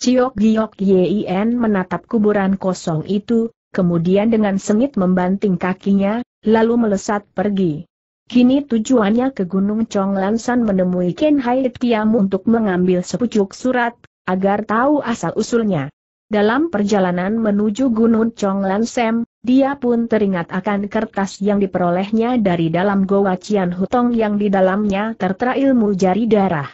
Ciok Giok Yin menatap kuburan kosong itu, kemudian dengan sengit membanting kakinya, lalu melesat pergi. Kini tujuannya ke Gunung Chonglansan menemui Ken Hai Tiam untuk mengambil sepucuk surat, agar tahu asal-usulnya. Dalam perjalanan menuju Gunung Chonglansem, dia pun teringat akan kertas yang diperolehnya dari dalam Goa Cian Hutong yang di dalamnya tertera ilmu jari darah.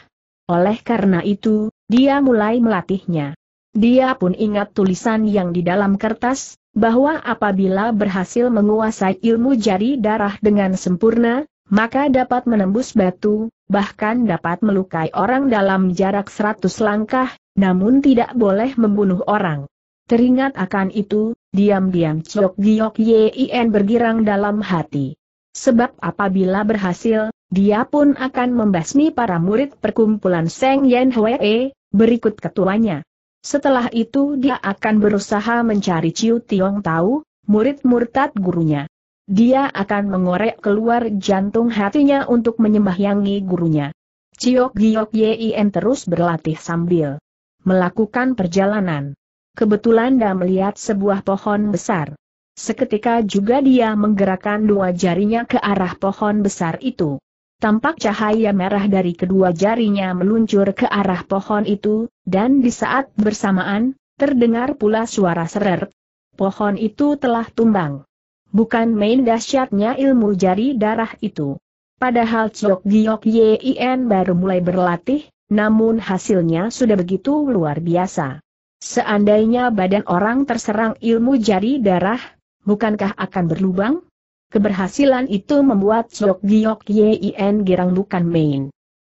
Oleh karena itu, dia mulai melatihnya. Dia pun ingat tulisan yang di dalam kertas, bahwa apabila berhasil menguasai ilmu jari darah dengan sempurna, maka dapat menembus batu, bahkan dapat melukai orang dalam jarak seratus langkah, namun tidak boleh membunuh orang. Teringat akan itu, diam-diam Chok Giok Yien bergirang dalam hati. Sebab apabila berhasil, dia pun akan membasmi para murid perkumpulan Seng Yen Hwee, Berikut ketuanya. Setelah itu dia akan berusaha mencari Ciu Tiong Tau, murid murtad gurunya. Dia akan mengorek keluar jantung hatinya untuk menyembahyangi gurunya. Ciok Giok Yin terus berlatih sambil melakukan perjalanan. Kebetulan dia melihat sebuah pohon besar. Seketika juga dia menggerakkan dua jarinya ke arah pohon besar itu. Tampak cahaya merah dari kedua jarinya meluncur ke arah pohon itu, dan di saat bersamaan, terdengar pula suara seret. Pohon itu telah tumbang. Bukan main dahsyatnya ilmu jari darah itu. Padahal Chok Giok Yin baru mulai berlatih, namun hasilnya sudah begitu luar biasa. Seandainya badan orang terserang ilmu jari darah, bukankah akan berlubang? Keberhasilan itu membuat Sok Giok Yin girang bukan main.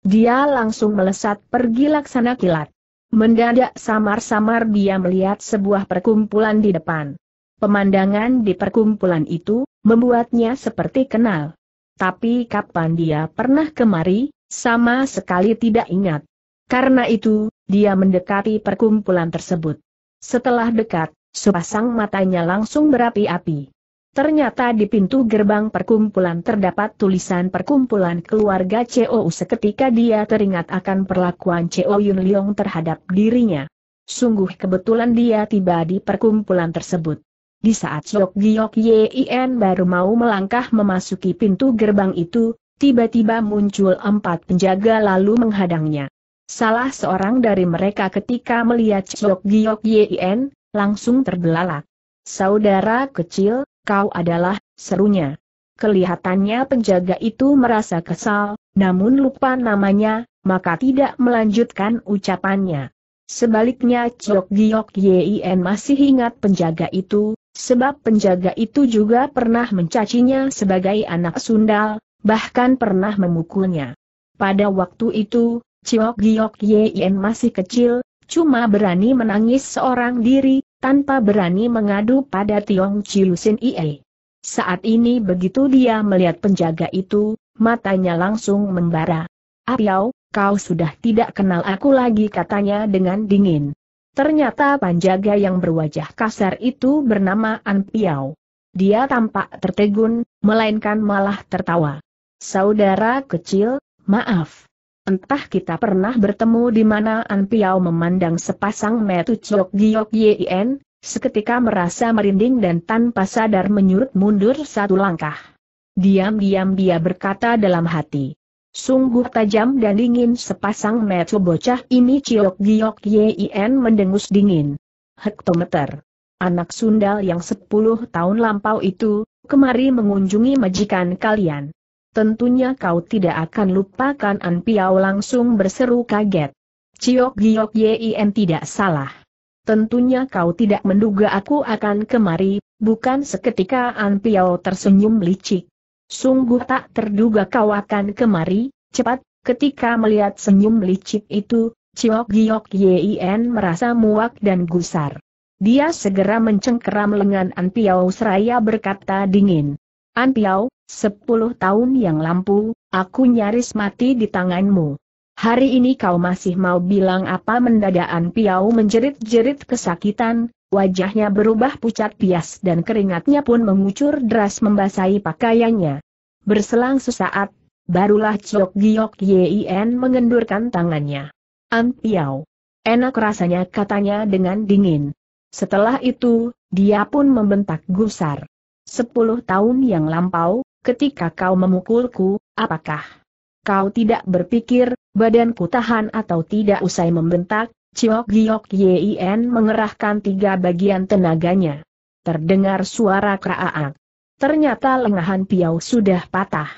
Dia langsung melesat pergi laksana kilat. Mendadak samar-samar dia melihat sebuah perkumpulan di depan. Pemandangan di perkumpulan itu, membuatnya seperti kenal. Tapi kapan dia pernah kemari, sama sekali tidak ingat. Karena itu, dia mendekati perkumpulan tersebut. Setelah dekat, sepasang matanya langsung berapi-api. Ternyata di pintu gerbang perkumpulan terdapat tulisan perkumpulan keluarga COU seketika dia teringat akan perlakuan CO Yun Leong terhadap dirinya. Sungguh kebetulan dia tiba di perkumpulan tersebut. Di saat Sok Giok Yien baru mau melangkah memasuki pintu gerbang itu, tiba-tiba muncul empat penjaga lalu menghadangnya. Salah seorang dari mereka ketika melihat Sok Giok Yien, langsung terbelalak. Saudara kecil, kau adalah, serunya. Kelihatannya penjaga itu merasa kesal, namun lupa namanya, maka tidak melanjutkan ucapannya. Sebaliknya Ciok Giok Yin masih ingat penjaga itu, sebab penjaga itu juga pernah mencacinya sebagai anak sundal, bahkan pernah memukulnya. Pada waktu itu, Ciok Giok Yin masih kecil, cuma berani menangis seorang diri, tanpa berani mengadu pada Tiong Sin Ie. Saat ini begitu dia melihat penjaga itu, matanya langsung membara. Apiau, kau sudah tidak kenal aku lagi katanya dengan dingin. Ternyata penjaga yang berwajah kasar itu bernama An Piao. Dia tampak tertegun, melainkan malah tertawa. Saudara kecil, maaf. Entah kita pernah bertemu di mana An Piao memandang sepasang metu Chok Giok Yien, seketika merasa merinding dan tanpa sadar menyurut mundur satu langkah. Diam-diam dia berkata dalam hati. Sungguh tajam dan dingin sepasang metu bocah ini Chok Giok Yien mendengus dingin. Hektometer. Anak sundal yang sepuluh tahun lampau itu, kemari mengunjungi majikan kalian. Tentunya kau tidak akan lupakan An Piao langsung berseru kaget. Ciok Giok Yin tidak salah. Tentunya kau tidak menduga aku akan kemari, bukan seketika An Piao tersenyum licik. Sungguh tak terduga kau akan kemari, cepat, ketika melihat senyum licik itu, Ciok Giok Yin merasa muak dan gusar. Dia segera mencengkeram lengan An Piao seraya berkata dingin. An Piao, sepuluh tahun yang lampu, aku nyaris mati di tanganmu. Hari ini kau masih mau bilang apa mendadak An Piao menjerit-jerit kesakitan, wajahnya berubah pucat pias dan keringatnya pun mengucur deras membasahi pakaiannya. Berselang sesaat, barulah Chok Giok Yien mengendurkan tangannya. An Piao, Enak rasanya katanya dengan dingin. Setelah itu, dia pun membentak gusar. Sepuluh tahun yang lampau, ketika kau memukulku, apakah kau tidak berpikir, badanku tahan atau tidak usai membentak? Ciok Giok Yin mengerahkan tiga bagian tenaganya. Terdengar suara keraak. Ternyata lengahan piau sudah patah.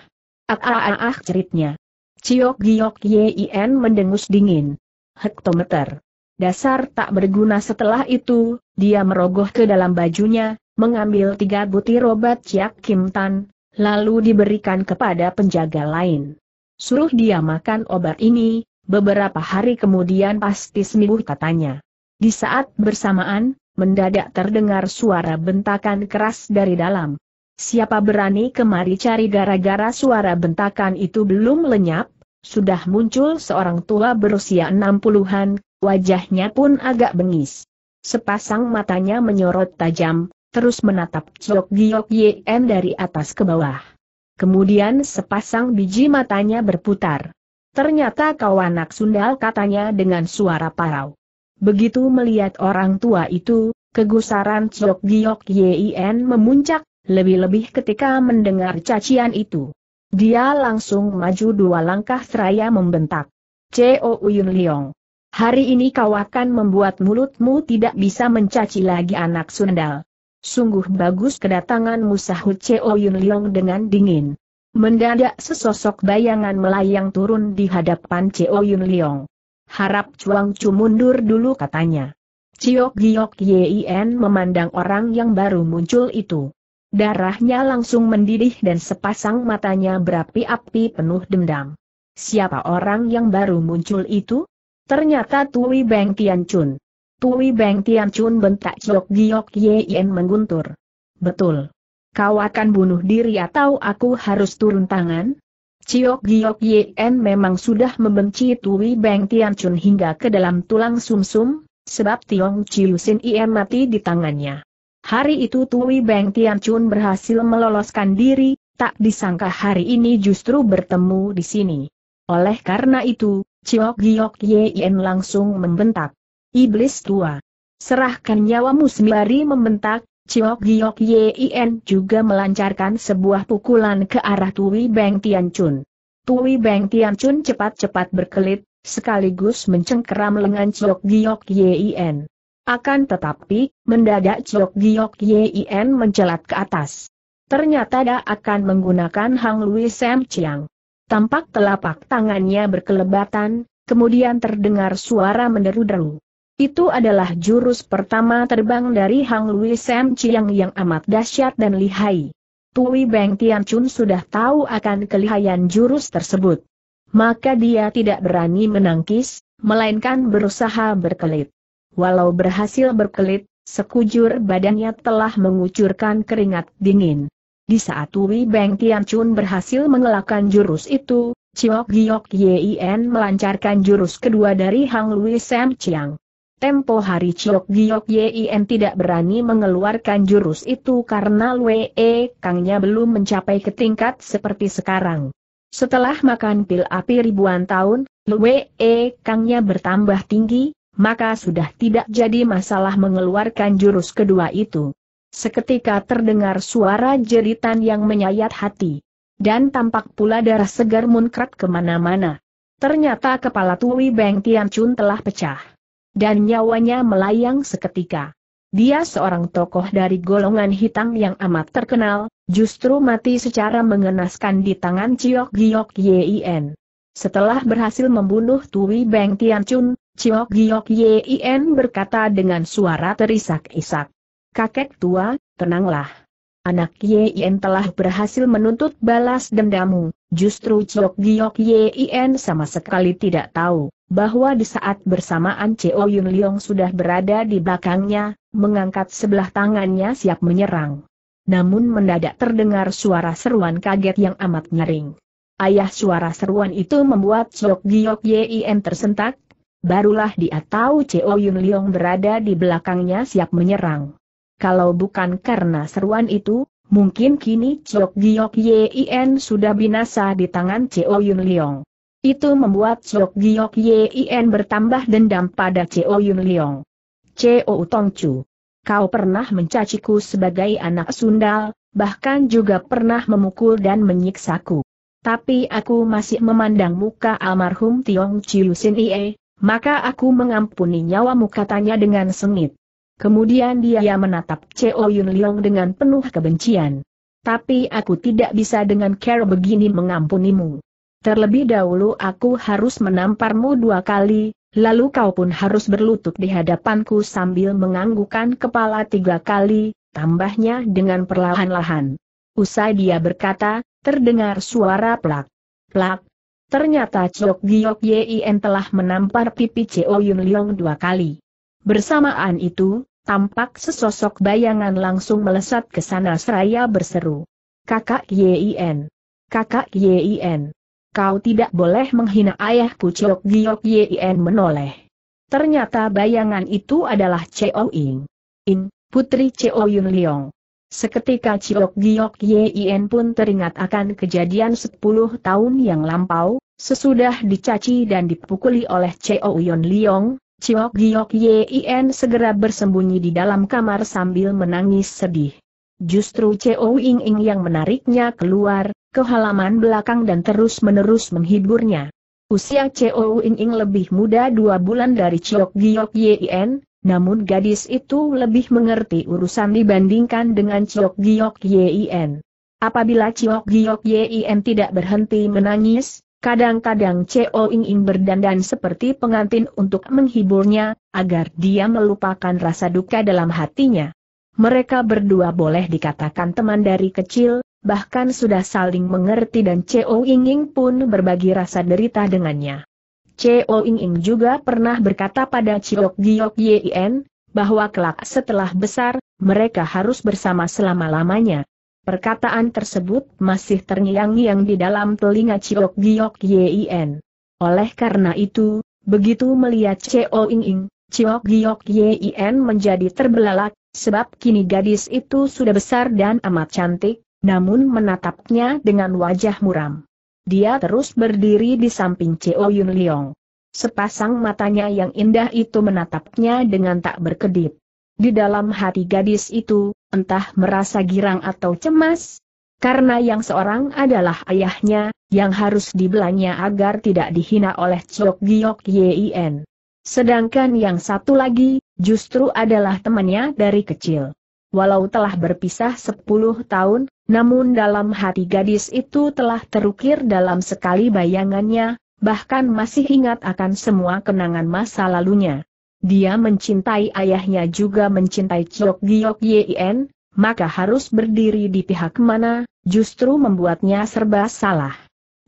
ak ah, ceritnya. Ciok Giok Yin mendengus dingin. Hektometer. Dasar tak berguna setelah itu, dia merogoh ke dalam bajunya, mengambil tiga butir obat Ciak Kim Tan, lalu diberikan kepada penjaga lain. Suruh dia makan obat ini, beberapa hari kemudian pasti sembuh katanya. Di saat bersamaan, mendadak terdengar suara bentakan keras dari dalam. Siapa berani kemari cari gara-gara suara bentakan itu belum lenyap, sudah muncul seorang tua berusia enam puluhan, wajahnya pun agak bengis. Sepasang matanya menyorot tajam, terus menatap Chok Giok Yen dari atas ke bawah. Kemudian sepasang biji matanya berputar. Ternyata kau anak sundal katanya dengan suara parau. Begitu melihat orang tua itu, kegusaran Chok Giok Yen memuncak, lebih-lebih ketika mendengar cacian itu. Dia langsung maju dua langkah seraya membentak. C.O. Uyun Leong. Hari ini kau akan membuat mulutmu tidak bisa mencaci lagi anak sundal. Sungguh bagus kedatanganmu sahut Cheo Yun Leong dengan dingin. Mendadak sesosok bayangan melayang turun di hadapan Cheo Yun Leong. Harap Chuang Chu mundur dulu katanya. Ciok Giok Yin memandang orang yang baru muncul itu. Darahnya langsung mendidih dan sepasang matanya berapi-api penuh dendam. Siapa orang yang baru muncul itu? Ternyata Tui Beng Tian Chun. Pui Beng Tian Chun bentak Jok Giok Yen mengguntur. Betul. Kau akan bunuh diri atau aku harus turun tangan? Ciok Giok Yen memang sudah membenci Tui Beng Tian Chun hingga ke dalam tulang sumsum, -sum, sebab Tiong Chiu Sin Yen mati di tangannya. Hari itu Tui Beng Tian Chun berhasil meloloskan diri, tak disangka hari ini justru bertemu di sini. Oleh karena itu, Ciok Giok Yen langsung membentak. Iblis tua. Serahkan nyawamu sembari membentak, Ciok Giok Yin juga melancarkan sebuah pukulan ke arah Tui Beng Tian Chun. Tui Beng Tian Chun cepat-cepat berkelit, sekaligus mencengkeram lengan Ciok Giok Yin. Akan tetapi, mendadak Ciok Giok Yin mencelat ke atas. Ternyata dia akan menggunakan Hang Lui Sam Chiang. Tampak telapak tangannya berkelebatan, kemudian terdengar suara menderu-deru. Itu adalah jurus pertama terbang dari Hang Lui Sam Chiang yang amat dahsyat dan lihai. Tui Beng Tian Chun sudah tahu akan kelihayan jurus tersebut. Maka dia tidak berani menangkis, melainkan berusaha berkelit. Walau berhasil berkelit, sekujur badannya telah mengucurkan keringat dingin. Di saat Tui Beng Tian Chun berhasil mengelakkan jurus itu, Chiok Giok Yien melancarkan jurus kedua dari Hang Lui Sam Chiang. Tempo hari Chiok Giok Yin tidak berani mengeluarkan jurus itu karena Lue e, Kangnya belum mencapai ke tingkat seperti sekarang. Setelah makan pil api ribuan tahun, Lue e, Kangnya bertambah tinggi, maka sudah tidak jadi masalah mengeluarkan jurus kedua itu. Seketika terdengar suara jeritan yang menyayat hati. Dan tampak pula darah segar munkrat kemana-mana. Ternyata kepala Tui Beng Tian Chun telah pecah dan nyawanya melayang seketika. Dia seorang tokoh dari golongan hitam yang amat terkenal, justru mati secara mengenaskan di tangan Chiok Giok Yin. Setelah berhasil membunuh Tui Beng Chun, Chiok Giok Yin berkata dengan suara terisak-isak. Kakek tua, tenanglah. Anak Yin telah berhasil menuntut balas dendamu, Justru Chiok Giok Yin sama sekali tidak tahu bahwa di saat bersamaan Cheo Yun Leong sudah berada di belakangnya, mengangkat sebelah tangannya siap menyerang. Namun mendadak terdengar suara seruan kaget yang amat nyering. Ayah suara seruan itu membuat Chiok Giok Yin tersentak, barulah dia tahu Cheo Yun Leong berada di belakangnya siap menyerang. Kalau bukan karena seruan itu, Mungkin kini Chok Giok Yin sudah binasa di tangan Cheo Yun Leong. Itu membuat Chok Giok Yin bertambah dendam pada Cheo Yun Leong. Cheo Tong Chu. Kau pernah mencaciku sebagai anak sundal, bahkan juga pernah memukul dan menyiksaku. Tapi aku masih memandang muka almarhum Tiong Chiu Sin Ie, maka aku mengampuni nyawamu katanya dengan sengit. Kemudian dia menatap Cheo Yun Leong dengan penuh kebencian. Tapi aku tidak bisa dengan care begini mengampunimu. Terlebih dahulu aku harus menamparmu dua kali, lalu kau pun harus berlutut di hadapanku sambil menganggukkan kepala tiga kali, tambahnya dengan perlahan-lahan. Usai dia berkata, terdengar suara plak. Plak. Ternyata Chok Giok Yien telah menampar pipi Cheo Yun Leong dua kali. Bersamaan itu, tampak sesosok bayangan langsung melesat ke sana seraya berseru. Kakak Yin. Kakak Yin. Kau tidak boleh menghina ayahku Ciok Giok Yin menoleh. Ternyata bayangan itu adalah Cheo Ying. In, putri Cheo Yun Liong. Seketika Ciok Giok Yin pun teringat akan kejadian 10 tahun yang lampau, sesudah dicaci dan dipukuli oleh Cheo Yun Liong, Ciok Giok Yin segera bersembunyi di dalam kamar sambil menangis sedih. Justru Cao Ying Ying yang menariknya keluar, ke halaman belakang dan terus-menerus menghiburnya. Usia Cao Ying Ying lebih muda dua bulan dari Ciok Giok Yin, namun gadis itu lebih mengerti urusan dibandingkan dengan Ciok Giok Yin. Apabila Ciok Giok Yin tidak berhenti menangis, Kadang-kadang Cheo Ing Ing berdandan seperti pengantin untuk menghiburnya, agar dia melupakan rasa duka dalam hatinya. Mereka berdua boleh dikatakan teman dari kecil, bahkan sudah saling mengerti dan Cheo Ing Ing pun berbagi rasa derita dengannya. Cheo Ing Ing juga pernah berkata pada Chiok Giok Yien, bahwa kelak setelah besar, mereka harus bersama selama-lamanya, Perkataan tersebut masih terngiang-ngiang di dalam telinga Ciok Giok Yien. Oleh karena itu, begitu melihat Ceo Ing Ing, Ciok Giok Yien menjadi terbelalak, sebab kini gadis itu sudah besar dan amat cantik, namun menatapnya dengan wajah muram. Dia terus berdiri di samping Ceo Yun Leong. Sepasang matanya yang indah itu menatapnya dengan tak berkedip. Di dalam hati gadis itu, entah merasa girang atau cemas, karena yang seorang adalah ayahnya, yang harus dibelanya agar tidak dihina oleh Chok Giok Yien. Sedangkan yang satu lagi, justru adalah temannya dari kecil. Walau telah berpisah 10 tahun, namun dalam hati gadis itu telah terukir dalam sekali bayangannya, bahkan masih ingat akan semua kenangan masa lalunya dia mencintai ayahnya juga mencintai Chiok Giok Yien, maka harus berdiri di pihak mana, justru membuatnya serba salah.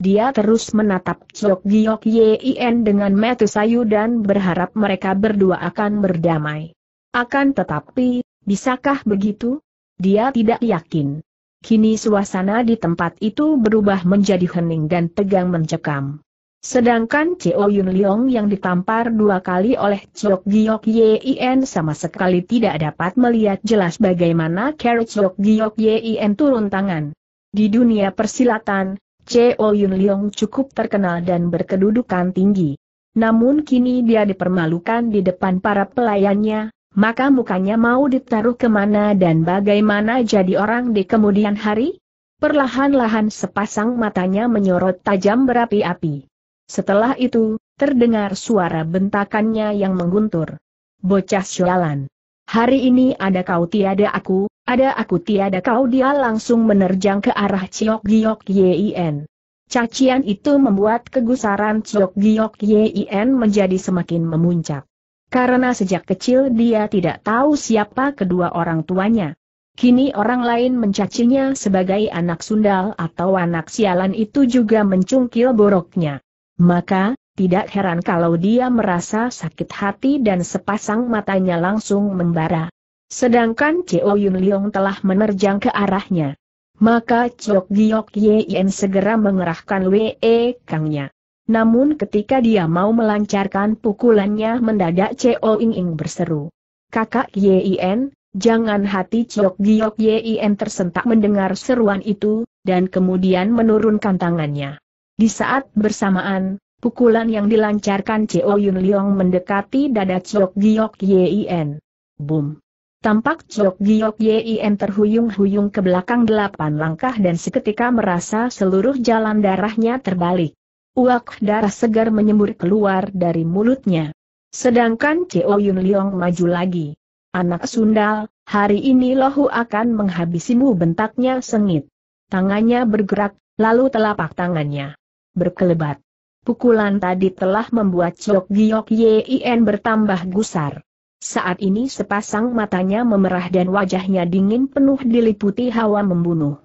Dia terus menatap Chiok Giok Yien dengan metu sayu dan berharap mereka berdua akan berdamai. Akan tetapi, bisakah begitu? Dia tidak yakin. Kini suasana di tempat itu berubah menjadi hening dan tegang mencekam. Sedangkan Cio Yun Leong yang ditampar dua kali oleh Chok Giok Yien sama sekali tidak dapat melihat jelas bagaimana Carol Chok Giok Yien turun tangan. Di dunia persilatan, Cio Yun Leong cukup terkenal dan berkedudukan tinggi. Namun kini dia dipermalukan di depan para pelayannya, maka mukanya mau ditaruh kemana dan bagaimana jadi orang di kemudian hari? Perlahan-lahan sepasang matanya menyorot tajam berapi-api. Setelah itu, terdengar suara bentakannya yang mengguntur. Bocah sialan. Hari ini ada kau tiada aku, ada aku tiada kau dia langsung menerjang ke arah Ciok Giok Yin. Cacian itu membuat kegusaran Ciok Giok Yin menjadi semakin memuncak. Karena sejak kecil dia tidak tahu siapa kedua orang tuanya. Kini orang lain mencacinya sebagai anak sundal atau anak sialan itu juga mencungkil boroknya. Maka, tidak heran kalau dia merasa sakit hati dan sepasang matanya langsung membara. Sedangkan Cheo Yun Liong telah menerjang ke arahnya. Maka Chok Giok Yen segera mengerahkan Wee Kangnya. Namun ketika dia mau melancarkan pukulannya mendadak Cio Ying Ying berseru. Kakak Yen, jangan hati Chok Giok Yen tersentak mendengar seruan itu, dan kemudian menurunkan tangannya. Di saat bersamaan, pukulan yang dilancarkan Cio Yun Leong mendekati dada Chiok Giok Yin. Boom! Tampak Chiok Giok Yin terhuyung-huyung ke belakang delapan langkah dan seketika merasa seluruh jalan darahnya terbalik. Uak darah segar menyembur keluar dari mulutnya. Sedangkan Cio Yun Leong maju lagi. Anak sundal, hari ini lohu akan menghabisimu bentaknya sengit. Tangannya bergerak, lalu telapak tangannya berkelebat. Pukulan tadi telah membuat Chok Giok Yien bertambah gusar. Saat ini sepasang matanya memerah dan wajahnya dingin penuh diliputi hawa membunuh.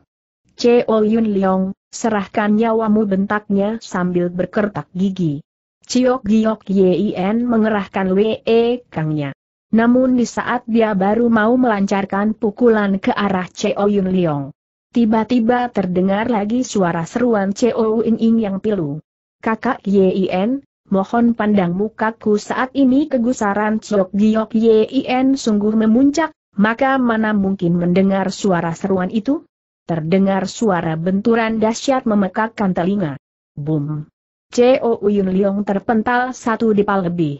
Cheo Yun Leong, serahkan nyawamu bentaknya sambil berkertak gigi. Ciok Giok Yien mengerahkan Wee Kangnya. Namun di saat dia baru mau melancarkan pukulan ke arah Cheo Yun Leong, Tiba-tiba terdengar lagi suara seruan CEO Ying Ing yang pilu. Kakak Yin, mohon pandang mukaku saat ini kegusaran Chok Giok Yin sungguh memuncak, maka mana mungkin mendengar suara seruan itu? Terdengar suara benturan dahsyat memekakkan telinga. Boom! CEO Uyun Liong terpental satu dipal lebih.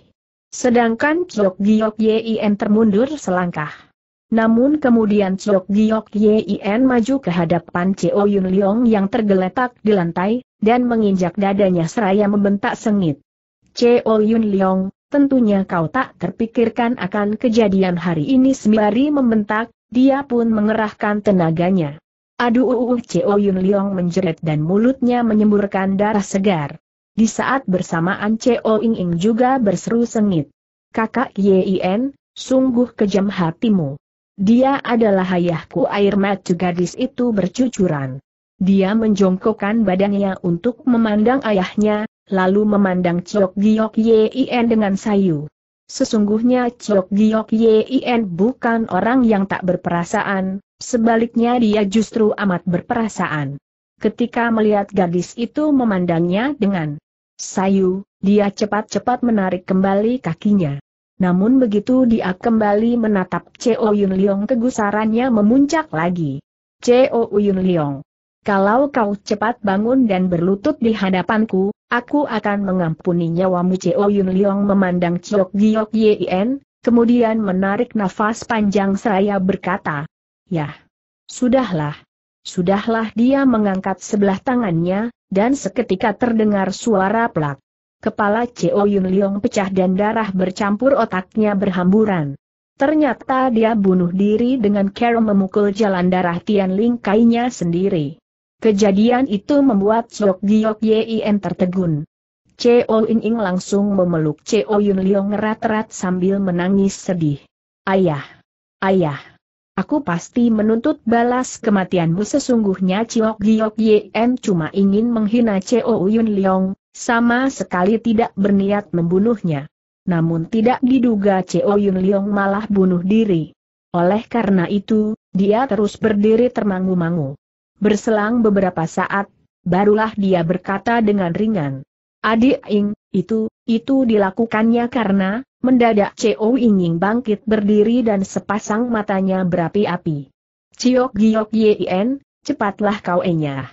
Sedangkan Chok Giok Yin termundur selangkah. Namun kemudian Chok Giok Yien maju ke hadapan Cheo Yun Leong yang tergeletak di lantai, dan menginjak dadanya seraya membentak sengit. Cheo Yun Leong, tentunya kau tak terpikirkan akan kejadian hari ini sembari membentak, dia pun mengerahkan tenaganya. Aduh uh, uh Yun Leong menjerit dan mulutnya menyemburkan darah segar. Di saat bersamaan Cheo Ying Ying juga berseru sengit. Kakak Yien, sungguh kejam hatimu. Dia adalah ayahku air mata gadis itu bercucuran. Dia menjongkokkan badannya untuk memandang ayahnya, lalu memandang Chok Giok Yien dengan sayu. Sesungguhnya Chok Giok Yien bukan orang yang tak berperasaan, sebaliknya dia justru amat berperasaan. Ketika melihat gadis itu memandangnya dengan sayu, dia cepat-cepat menarik kembali kakinya. Namun begitu dia kembali menatap CEO Yun Leong kegusarannya memuncak lagi. CEO Yun Leong. Kalau kau cepat bangun dan berlutut di hadapanku, aku akan mengampuni nyawamu CEO Yun Leong memandang Ciok Giok Yien, kemudian menarik nafas panjang seraya berkata, "Ya, sudahlah. Sudahlah dia mengangkat sebelah tangannya, dan seketika terdengar suara plak. Kepala Cheo Yun Leong pecah dan darah bercampur otaknya berhamburan. Ternyata dia bunuh diri dengan cara memukul jalan darah Tian Ling kainya sendiri. Kejadian itu membuat Sok Giok Yin tertegun. Cheo In Ing langsung memeluk Cheo Yun Leong erat-erat sambil menangis sedih. Ayah! Ayah! Aku pasti menuntut balas kematianmu sesungguhnya Ciok Giok Yen cuma ingin menghina Cheo Yun Leong, sama sekali tidak berniat membunuhnya. Namun tidak diduga CEO Yun Leong malah bunuh diri. Oleh karena itu, dia terus berdiri termangu-mangu. Berselang beberapa saat, barulah dia berkata dengan ringan. Adik Ing, itu, itu dilakukannya karena, mendadak CEO Ying bangkit berdiri dan sepasang matanya berapi-api. Ciok Giok Yen, cepatlah kau enyah.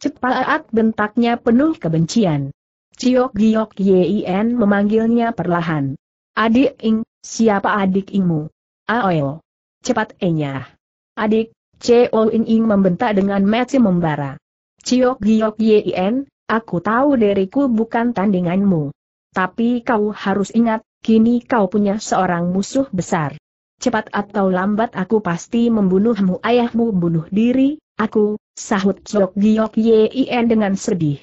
Cepat bentaknya penuh kebencian. Ciok Giok Yin memanggilnya perlahan. Adik Ing, siapa adik Ingmu? Aoyo. Cepat enyah. Adik, Ciok Ing Ing membentak dengan mati membara. Ciok Giok Yin, aku tahu diriku bukan tandinganmu. Tapi kau harus ingat, kini kau punya seorang musuh besar. Cepat atau lambat aku pasti membunuhmu ayahmu bunuh diri, aku, sahut Ciok Giok Yin dengan sedih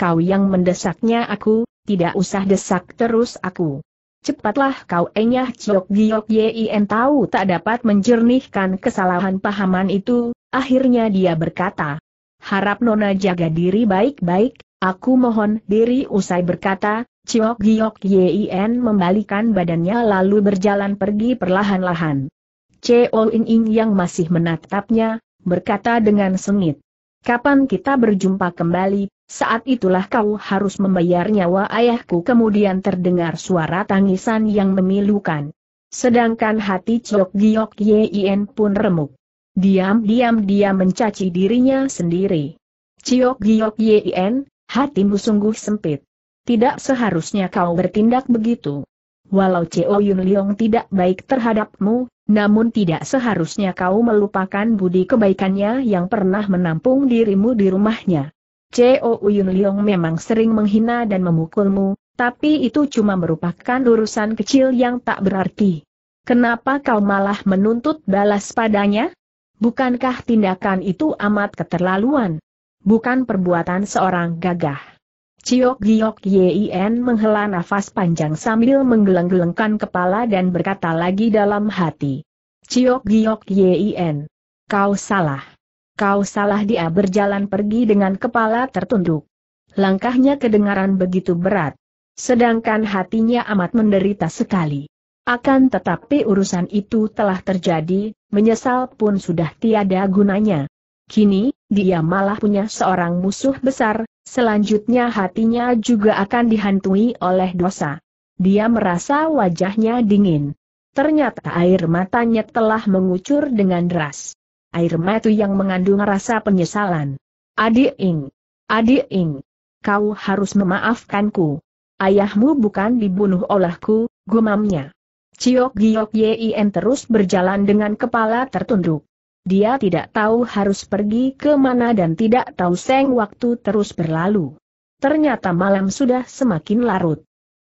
kau yang mendesaknya aku, tidak usah desak terus aku. Cepatlah kau enyah Ciok Giok Yin tahu tak dapat menjernihkan kesalahan pahaman itu, akhirnya dia berkata. Harap Nona jaga diri baik-baik, aku mohon diri usai berkata, Ciok Giok Yin membalikan badannya lalu berjalan pergi perlahan-lahan. Cheol In Ing yang masih menatapnya, berkata dengan sengit. Kapan kita berjumpa kembali, saat itulah kau harus membayar nyawa ayahku kemudian terdengar suara tangisan yang memilukan. Sedangkan hati Chok Giok Yien pun remuk. Diam-diam dia mencaci dirinya sendiri. Chok Giok Yien hatimu sungguh sempit. Tidak seharusnya kau bertindak begitu. Walau Cio Yun Leong tidak baik terhadapmu, namun tidak seharusnya kau melupakan budi kebaikannya yang pernah menampung dirimu di rumahnya. Ceo Yun Leong memang sering menghina dan memukulmu, tapi itu cuma merupakan urusan kecil yang tak berarti. Kenapa kau malah menuntut balas padanya? Bukankah tindakan itu amat keterlaluan? Bukan perbuatan seorang gagah. Ciok Giok Yien menghela nafas panjang sambil menggeleng-gelengkan kepala dan berkata lagi dalam hati. Ciok Giok Yien. Kau salah. Kau salah dia berjalan pergi dengan kepala tertunduk. Langkahnya kedengaran begitu berat. Sedangkan hatinya amat menderita sekali. Akan tetapi urusan itu telah terjadi, menyesal pun sudah tiada gunanya. Kini, dia malah punya seorang musuh besar, selanjutnya hatinya juga akan dihantui oleh dosa. Dia merasa wajahnya dingin. Ternyata air matanya telah mengucur dengan deras air mata yang mengandung rasa penyesalan. Adik Ing, adik Ing, kau harus memaafkanku. Ayahmu bukan dibunuh olehku, gumamnya. Ciok Giok Yin terus berjalan dengan kepala tertunduk. Dia tidak tahu harus pergi ke mana dan tidak tahu seng waktu terus berlalu. Ternyata malam sudah semakin larut.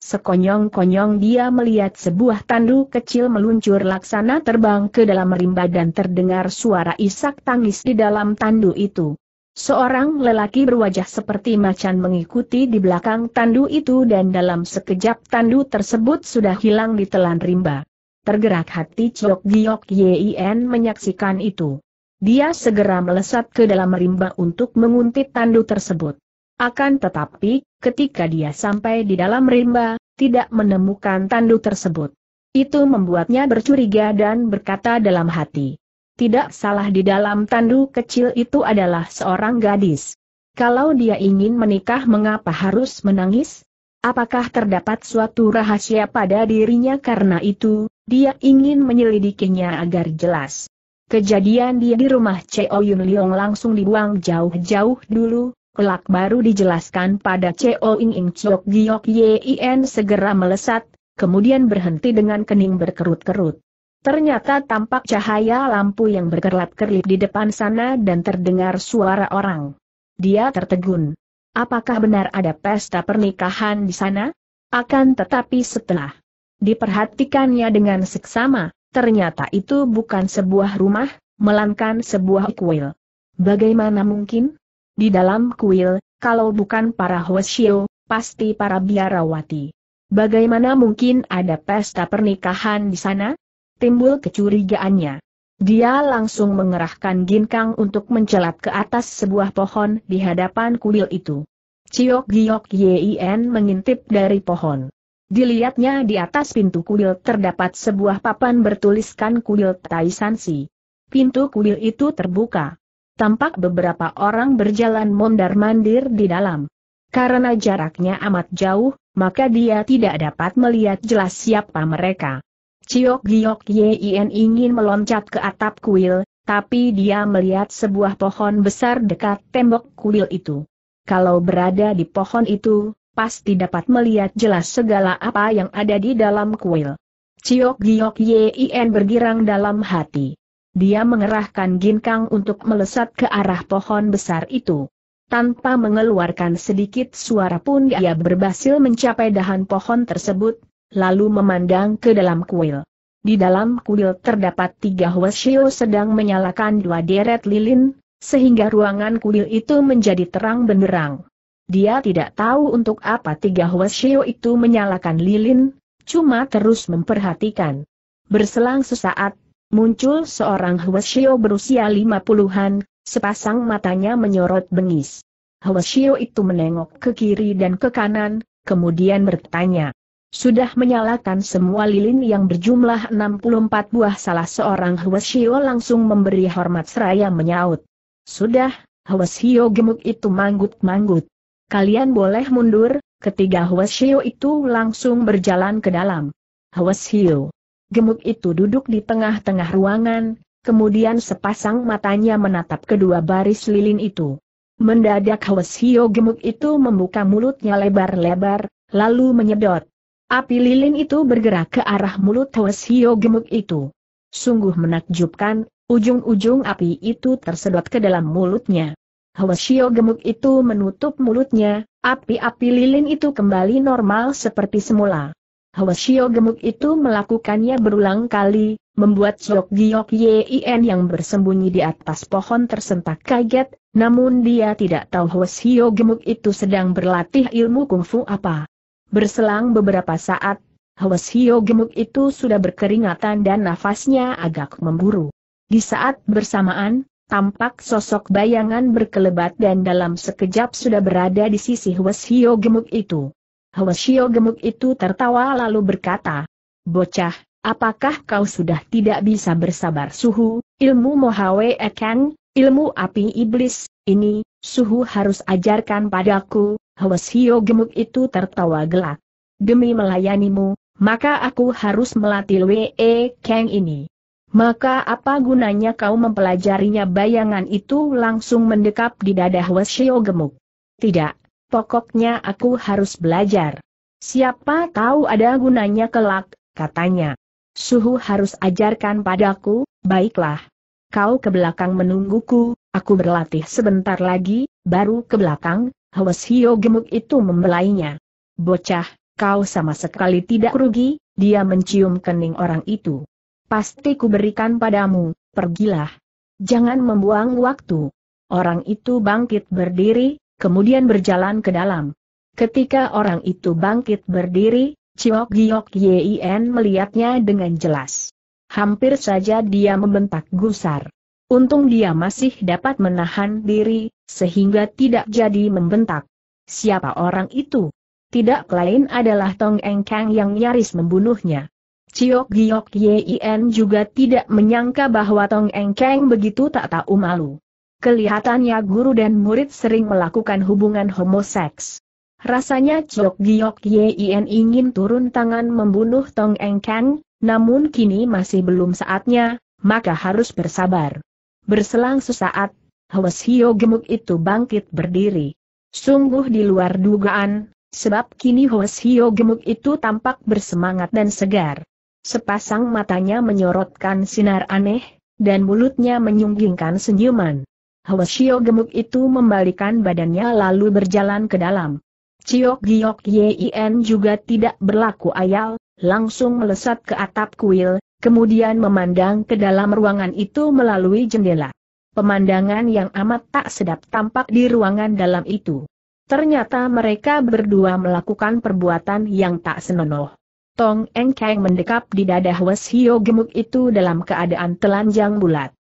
Sekonyong-konyong dia melihat sebuah tandu kecil meluncur laksana terbang ke dalam rimba dan terdengar suara isak tangis di dalam tandu itu. Seorang lelaki berwajah seperti macan mengikuti di belakang tandu itu dan dalam sekejap tandu tersebut sudah hilang di telan rimba. Tergerak hati Chok Giok Yien menyaksikan itu. Dia segera melesat ke dalam rimba untuk menguntit tandu tersebut. Akan tetapi, ketika dia sampai di dalam rimba, tidak menemukan tandu tersebut. Itu membuatnya bercuriga dan berkata dalam hati. Tidak salah di dalam tandu kecil itu adalah seorang gadis. Kalau dia ingin menikah mengapa harus menangis? Apakah terdapat suatu rahasia pada dirinya karena itu, dia ingin menyelidikinya agar jelas. Kejadian dia di rumah CEO Yun Liong langsung dibuang jauh-jauh dulu, kelak baru dijelaskan pada Co Ing Ing Chok Giok Yin segera melesat, kemudian berhenti dengan kening berkerut-kerut. Ternyata tampak cahaya lampu yang berkerlap-kerlip di depan sana dan terdengar suara orang. Dia tertegun. Apakah benar ada pesta pernikahan di sana? Akan tetapi setelah diperhatikannya dengan seksama, ternyata itu bukan sebuah rumah, melainkan sebuah kuil. Bagaimana mungkin? Di dalam kuil, kalau bukan para Hoshio, pasti para biarawati. Bagaimana mungkin ada pesta pernikahan di sana? Timbul kecurigaannya. Dia langsung mengerahkan ginkang untuk mencelat ke atas sebuah pohon di hadapan kuil itu. Ciok Giok Yin mengintip dari pohon. Dilihatnya di atas pintu kuil terdapat sebuah papan bertuliskan kuil Taisansi. Pintu kuil itu terbuka tampak beberapa orang berjalan mondar-mandir di dalam. Karena jaraknya amat jauh, maka dia tidak dapat melihat jelas siapa mereka. Ciok Giok Yien ingin meloncat ke atap kuil, tapi dia melihat sebuah pohon besar dekat tembok kuil itu. Kalau berada di pohon itu, pasti dapat melihat jelas segala apa yang ada di dalam kuil. Ciok Giok Yien bergirang dalam hati dia mengerahkan ginkang untuk melesat ke arah pohon besar itu. Tanpa mengeluarkan sedikit suara pun ia berhasil mencapai dahan pohon tersebut, lalu memandang ke dalam kuil. Di dalam kuil terdapat tiga Hoshio sedang menyalakan dua deret lilin, sehingga ruangan kuil itu menjadi terang benderang. Dia tidak tahu untuk apa tiga Hoshio itu menyalakan lilin, cuma terus memperhatikan. Berselang sesaat, Muncul seorang Hwasyo berusia lima puluhan, sepasang matanya menyorot bengis. Hwasyo itu menengok ke kiri dan ke kanan, kemudian bertanya. Sudah menyalakan semua lilin yang berjumlah 64 buah salah seorang Hwasyo langsung memberi hormat seraya menyaut. Sudah, Hwasyo gemuk itu manggut-manggut. Kalian boleh mundur, ketiga Hwasyo itu langsung berjalan ke dalam. Hwasyo gemuk itu duduk di tengah-tengah ruangan, kemudian sepasang matanya menatap kedua baris lilin itu. Mendadak Hwes Hio gemuk itu membuka mulutnya lebar-lebar, lalu menyedot. Api lilin itu bergerak ke arah mulut Hwes Hio gemuk itu. Sungguh menakjubkan, ujung-ujung api itu tersedot ke dalam mulutnya. Hio gemuk itu menutup mulutnya, api-api lilin itu kembali normal seperti semula. Hwasyo gemuk itu melakukannya berulang kali, membuat Sok Giok Yin yang bersembunyi di atas pohon tersentak kaget, namun dia tidak tahu Hwasyo gemuk itu sedang berlatih ilmu kungfu apa. Berselang beberapa saat, Hwasyo gemuk itu sudah berkeringatan dan nafasnya agak memburu. Di saat bersamaan, Tampak sosok bayangan berkelebat dan dalam sekejap sudah berada di sisi Hwasyo gemuk itu. Hwasyo gemuk itu tertawa lalu berkata, Bocah, apakah kau sudah tidak bisa bersabar suhu, ilmu Mohawe Ekan, ilmu api iblis, ini, suhu harus ajarkan padaku, Hwasyo gemuk itu tertawa gelak. Demi melayanimu, maka aku harus melatih Wee Kang ini. Maka apa gunanya kau mempelajarinya bayangan itu langsung mendekap di dada Hwasyo gemuk? Tidak, pokoknya aku harus belajar. Siapa tahu ada gunanya kelak, katanya. Suhu harus ajarkan padaku, baiklah. Kau ke belakang menungguku, aku berlatih sebentar lagi, baru ke belakang, Hawas Hio gemuk itu membelainya. Bocah, kau sama sekali tidak rugi, dia mencium kening orang itu. Pasti kuberikan padamu, pergilah. Jangan membuang waktu. Orang itu bangkit berdiri, kemudian berjalan ke dalam. Ketika orang itu bangkit berdiri, Chiok Giok Yin melihatnya dengan jelas. Hampir saja dia membentak gusar. Untung dia masih dapat menahan diri, sehingga tidak jadi membentak. Siapa orang itu? Tidak lain adalah Tong Eng Kang yang nyaris membunuhnya. Ciok Giok Yin juga tidak menyangka bahwa Tong Eng Kang begitu tak tahu malu. Kelihatannya guru dan murid sering melakukan hubungan homoseks. Rasanya Chok Giok Yien ingin turun tangan membunuh Tong Eng Kang, namun kini masih belum saatnya, maka harus bersabar. Berselang sesaat, Hwes Hio gemuk itu bangkit berdiri. Sungguh di luar dugaan, sebab kini Hwes Hio gemuk itu tampak bersemangat dan segar. Sepasang matanya menyorotkan sinar aneh, dan mulutnya menyunggingkan senyuman. Shio gemuk itu membalikan badannya lalu berjalan ke dalam. Ciok Giok Yien juga tidak berlaku ayal, langsung melesat ke atap kuil, kemudian memandang ke dalam ruangan itu melalui jendela. Pemandangan yang amat tak sedap tampak di ruangan dalam itu. Ternyata mereka berdua melakukan perbuatan yang tak senonoh. Tong Eng Kang mendekap di dada Hwa Shio gemuk itu dalam keadaan telanjang bulat.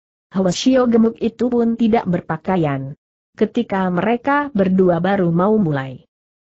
Shio gemuk itu pun tidak berpakaian. Ketika mereka berdua baru mau mulai.